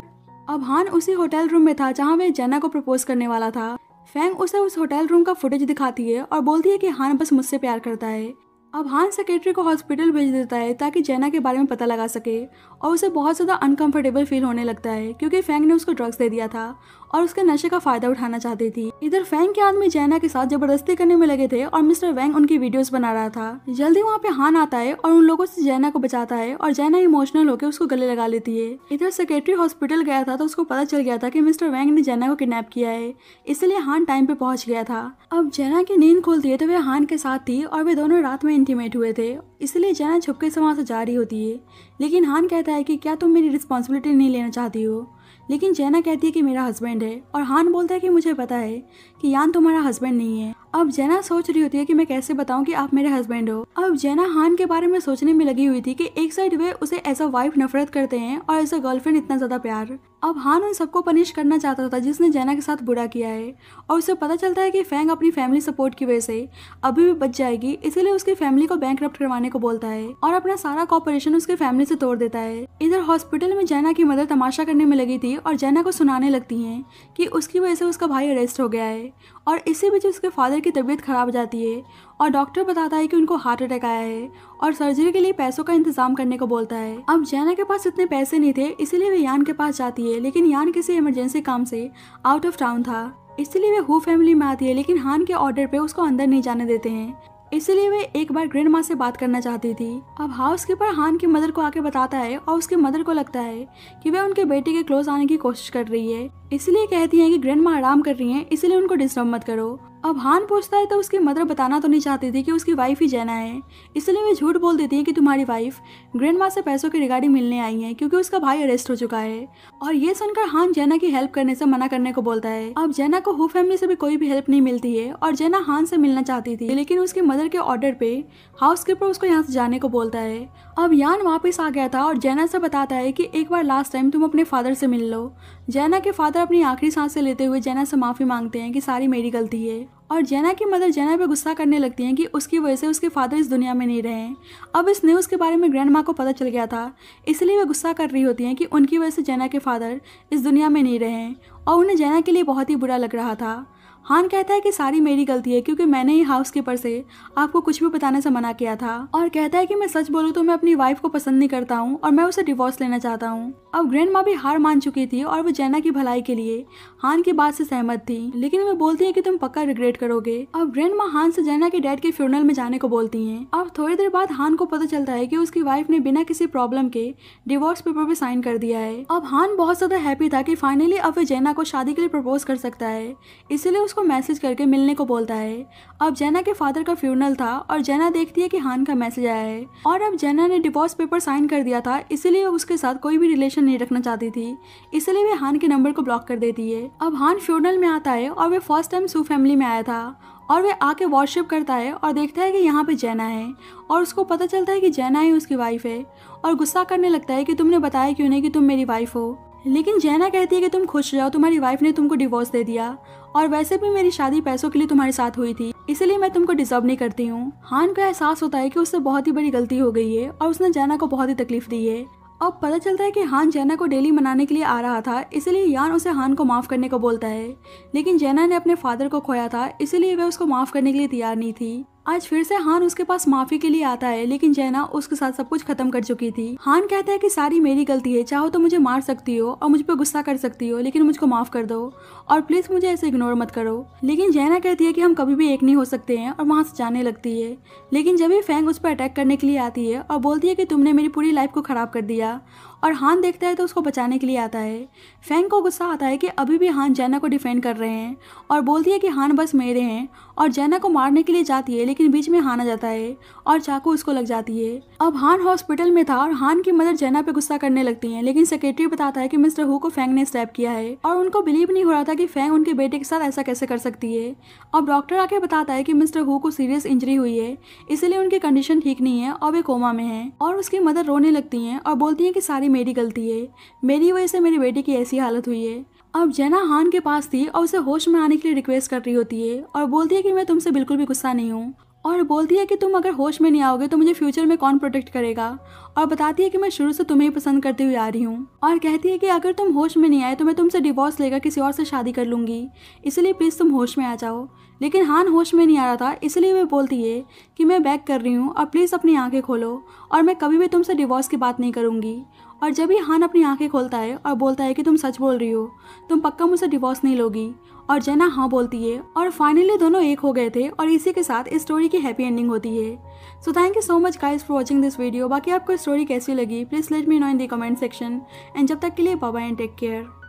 अब हान उसी होटल रूम में था जहाँ वे जैना को प्रपोज करने वाला था फैंग उसे उस होटल रूम का फुटेज दिखाती है और बोलती है कि हान बस मुझसे प्यार करता है अब हान सेक्रेटरी को हॉस्पिटल भेज देता है ताकि जैना के बारे में पता लगा सके और उसे बहुत ज़्यादा अनकंफर्टेबल फील होने लगता है क्योंकि फैंग ने उसको ड्रग्स दे दिया था और उसके नशे का फायदा उठाना चाहती थी इधर फैंग के आदमी जैना के साथ जबरदस्ती करने में लगे थे और मिस्टर वैंग उनकी वीडियोस बना रहा था जल्दी वहाँ पे हान आता है और उन लोगों से जैना को बचाता है और जैना इमोशनल होकर उसको गले लगा लेती है इधर सेक्रेटरी हॉस्पिटल गया था तो उसको पता चल गया था की मिस्टर वैंग ने जैना को किडनेप किया है इसलिए हान टाइम पे पहुंच गया था अब जैना की नींद खोलती है तो वे हान के साथ थी और वे दोनों रात में इंटीमेट हुए थे इसलिए जैना छुपके से वहाँ से जा रही होती है लेकिन हान कहता है कि क्या तुम मेरी रिस्पॉन्सिबिलिटी नहीं लेना चाहती हो लेकिन जैना कहती है कि मेरा हस्बैंड है और हान बोलता है कि मुझे पता है कि यान तुम्हारा हस्बैंड नहीं है अब जैना सोच रही होती है कि मैं कैसे बताऊं कि आप मेरे हस्बैंड हो अब जैना हान के बारे में सोचने में लगी हुई थी कि एक साइड वे उसे एज अ वाइफ नफरत करते हैं और एज अ गर्लफ्रेंड इतना ज्यादा प्यार अब हान उन सबको पनिश करना चाहता था जिसने जैना के साथ बुरा किया है और उसे पता चलता है कि फैंग अपनी फैमिली सपोर्ट की वजह से अभी भी बच जाएगी इसीलिए उसकी फैमिली को बैंक करवाने को बोलता है और अपना सारा कॉपरेशन उसके फैमिली से तोड़ देता है इधर हॉस्पिटल में जैना की मदर तमाशा करने में लगी थी और जैना को सुनाने लगती है की उसकी वजह से उसका भाई अरेस्ट हो गया है और इसी बीच उसके फादर की तबीयत ख़राब हो जाती है और डॉक्टर बताता है कि उनको हार्ट अटैक आया है और सर्जरी के लिए पैसों का इंतजाम करने को बोलता है अब जैना के पास इतने पैसे नहीं थे इसीलिए वे यान के पास जाती है लेकिन यान किसी इमरजेंसी काम से आउट ऑफ टाउन था इसलिए वे हु फैमिली में आती है लेकिन हान के ऑर्डर पे उसको अंदर नहीं जाने देते हैं इसलिए वे एक बार ग्रैंड माँ से बात करना चाहती थी अब हाउस कीपर हान की मदर को आके बताता है और उसके मदर को लगता है कि वह उनके बेटे के क्लोज आने की कोशिश कर रही है इसलिए कहती है कि ग्रैंड माँ आराम कर रही हैं इसलिए उनको डिस्टर्ब मत करो अब हान पूछता है तो उसकी मदर बताना तो नहीं चाहती थी कि उसकी वाइफ ही जैना है इसलिए वे झूठ बोल देती है कि तुम्हारी वाइफ ग्रैंड से पैसों के रिगार्डिंग मिलने आई है क्योंकि उसका भाई अरेस्ट हो चुका है और ये सुनकर हान जैना की हेल्प करने से मना करने को बोलता है अब जैना को हु फैमिली से भी कोई भी हेल्प नहीं मिलती है और जैना हान से मिलना चाहती थी लेकिन उसकी मदर के ऑर्डर पे हाउस कीपर उसको यहाँ से जाने को बोलता है अब यान वापिस आ गया था और जैना से बताता है की एक बार लास्ट टाइम तुम अपने फादर से मिल लो जैना के फादर अपनी आखिरी सांस से लेते हुए जैना से माफ़ी मांगते हैं कि सारी मेरी गलती है और जैना की मदर जैना पे गुस्सा करने लगती हैं कि उसकी वजह से उसके फादर इस दुनिया में नहीं रहे अब इस न्यूज़ के बारे में ग्रैंड माँ को पता चल गया था इसलिए वे गुस्सा कर रही होती हैं कि उनकी वजह से जैना के फादर इस दुनिया में नहीं रहे और उन्हें जैना के लिए बहुत ही बुरा लग रहा था हान कहता है कि सारी मेरी गलती है क्योंकि मैंने ही हाउस कीपर से आपको कुछ भी बताने से मना किया था और कहता है कि मैं सच बोलूं तो मैं अपनी वाइफ को पसंद नहीं करता हूँ और मैं उसे डिवोर्स लेना चाहता हूँ अब ग्रैंड माँ भी हार मान चुकी थी और वो जैना की भलाई के लिए हान की बात से सहमत थी लेकिन वो बोलती है की तुम पक्का रिग्रेट करोगे अब ग्रैंड माँ हान से जैना के डैड के फ्यूनल में जाने को बोलती है अब थोड़ी देर बाद हान को पता चलता है की उसकी वाइफ ने बिना किसी प्रॉब्लम के डिवोर्स पेपर पे साइन कर दिया है अब हान बहुत ज्यादा हैप्पी था की फाइनली अब वे जैना को शादी के लिए प्रपोज कर सकता है इसीलिए उसको को मैसेज करके मिलने को बोलता है अब जैना के फादर का फ्यूनल था और जैना देखती है कि हान का मैसेज आया है और अब जैना ने डिवोर्स पेपर साइन कर दिया था इसीलिए वो उसके साथ कोई भी रिलेशन नहीं रखना चाहती थी इसलिए वे हान के नंबर को ब्लॉक कर देती है अब हान फ्यूनल में आता है और वे फर्स्ट टाइम सू फैमिली में आया था और वे आके वॉशअप करता है और देखता है कि यहाँ पे जैना है और उसको पता चलता है कि जैना ही उसकी वाइफ है और गुस्सा करने लगता है कि तुमने बताया क्यों नहीं कि तुम मेरी वाइफ हो लेकिन जैना कहती है कि तुम खुश रहो तुम्हारी वाइफ ने तुमको डिवोर्स दे दिया और वैसे भी मेरी शादी पैसों के लिए तुम्हारे साथ हुई थी इसलिए मैं तुमको डिजर्व नहीं करती हूँ हान को एहसास होता है कि उससे बहुत ही बड़ी गलती हो गई है और उसने जैना को बहुत ही तकलीफ दी है अब पता चलता है कि हान जैना को डेली मनाने के लिए आ रहा था इसलिए यान उसे हान को माफ़ करने को बोलता है लेकिन जैना ने अपने फादर को खोया था इसलिए वह उसको माफ़ करने के लिए तैयार नहीं थी आज फिर से हान उसके पास माफी के लिए आता है लेकिन जैना उसके साथ सब कुछ खत्म कर चुकी थी हान कहता है कि सारी मेरी गलती है चाहो तो मुझे मार सकती हो और मुझ पर गुस्सा कर सकती हो लेकिन मुझको माफ कर दो और प्लीज मुझे ऐसे इग्नोर मत करो लेकिन जैना कहती है कि हम कभी भी एक नहीं हो सकते हैं और वहाँ से जाने लगती है लेकिन जब ही फैंग उस पर अटैक करने के लिए आती है और बोलती है कि तुमने मेरी पूरी लाइफ को खराब कर दिया और हान देखता है तो उसको बचाने के लिए आता है फैंग को गुस्सा आता है कि अभी भी हान जैना को डिफेंड कर रहे हैं और बोलती है कि हान बस मेरे हैं और जैना को मारने के लिए जाती है लेकिन बीच में हान आ जाता है और चाकू उसको लग जाती है अब हान हॉस्पिटल में था और हान की मदर जैना पे गुस्सा करने लगती है लेकिन सेक्रेटरी बताता है की मिस्टर हु को फैंग ने स्टैप किया है और उनको बिलीव नहीं हो रहा था की फैंग उनके बेटे के साथ ऐसा कैसे कर सकती है अब डॉक्टर आके बताता है की मिस्टर हु को सीरियस इंजरी हुई है इसलिए उनकी कंडीशन ठीक नहीं है और वे कोमा में है और उसकी मदर रोने लगती है और बोलती है की सारी मेरी गलती है मेरी वजह से मेरी बेटी की ऐसी हालत हुई है अब जैना हान के पास थी और उसे होश में आने के लिए रिक्वेस्ट कर रही होती है और बोलती है कि मैं तुमसे बिल्कुल भी गुस्सा नहीं हूँ और बोलती है कि तुम अगर होश में नहीं आओगे तो मुझे फ्यूचर में कौन प्रोटेक्ट करेगा और बताती है कि मैं शुरू से तुम्हें ही पसंद करती हुई आ रही हूँ और कहती है कि अगर तुम होश में नहीं आए तो मैं तुमसे डिवोर्स लेकर किसी और से शादी कर लूँगी इसलिए प्लीज़ तुम होश में आ जाओ लेकिन हान होश में नहीं आ रहा था इसलिए वे बोलती है कि मैं बैक कर रही हूँ और प्लीज़ अपनी आँखें खोलो और मैं कभी भी तुमसे डिवोर्स की बात नहीं करूँगी और जब ही हान अपनी आंखें खोलता है और बोलता है कि तुम सच बोल रही हो तुम पक्का मुझसे डिवोर्स नहीं लोगी और जैना हाँ बोलती है और फाइनली दोनों एक हो गए थे और इसी के साथ इस स्टोरी की हैप्पी एंडिंग होती है so thank you so much guys for watching this video बाकी आपको स्टोरी कैसी लगी please let me know in the comment section and जब तक के लिए बाबा एंड टेक केयर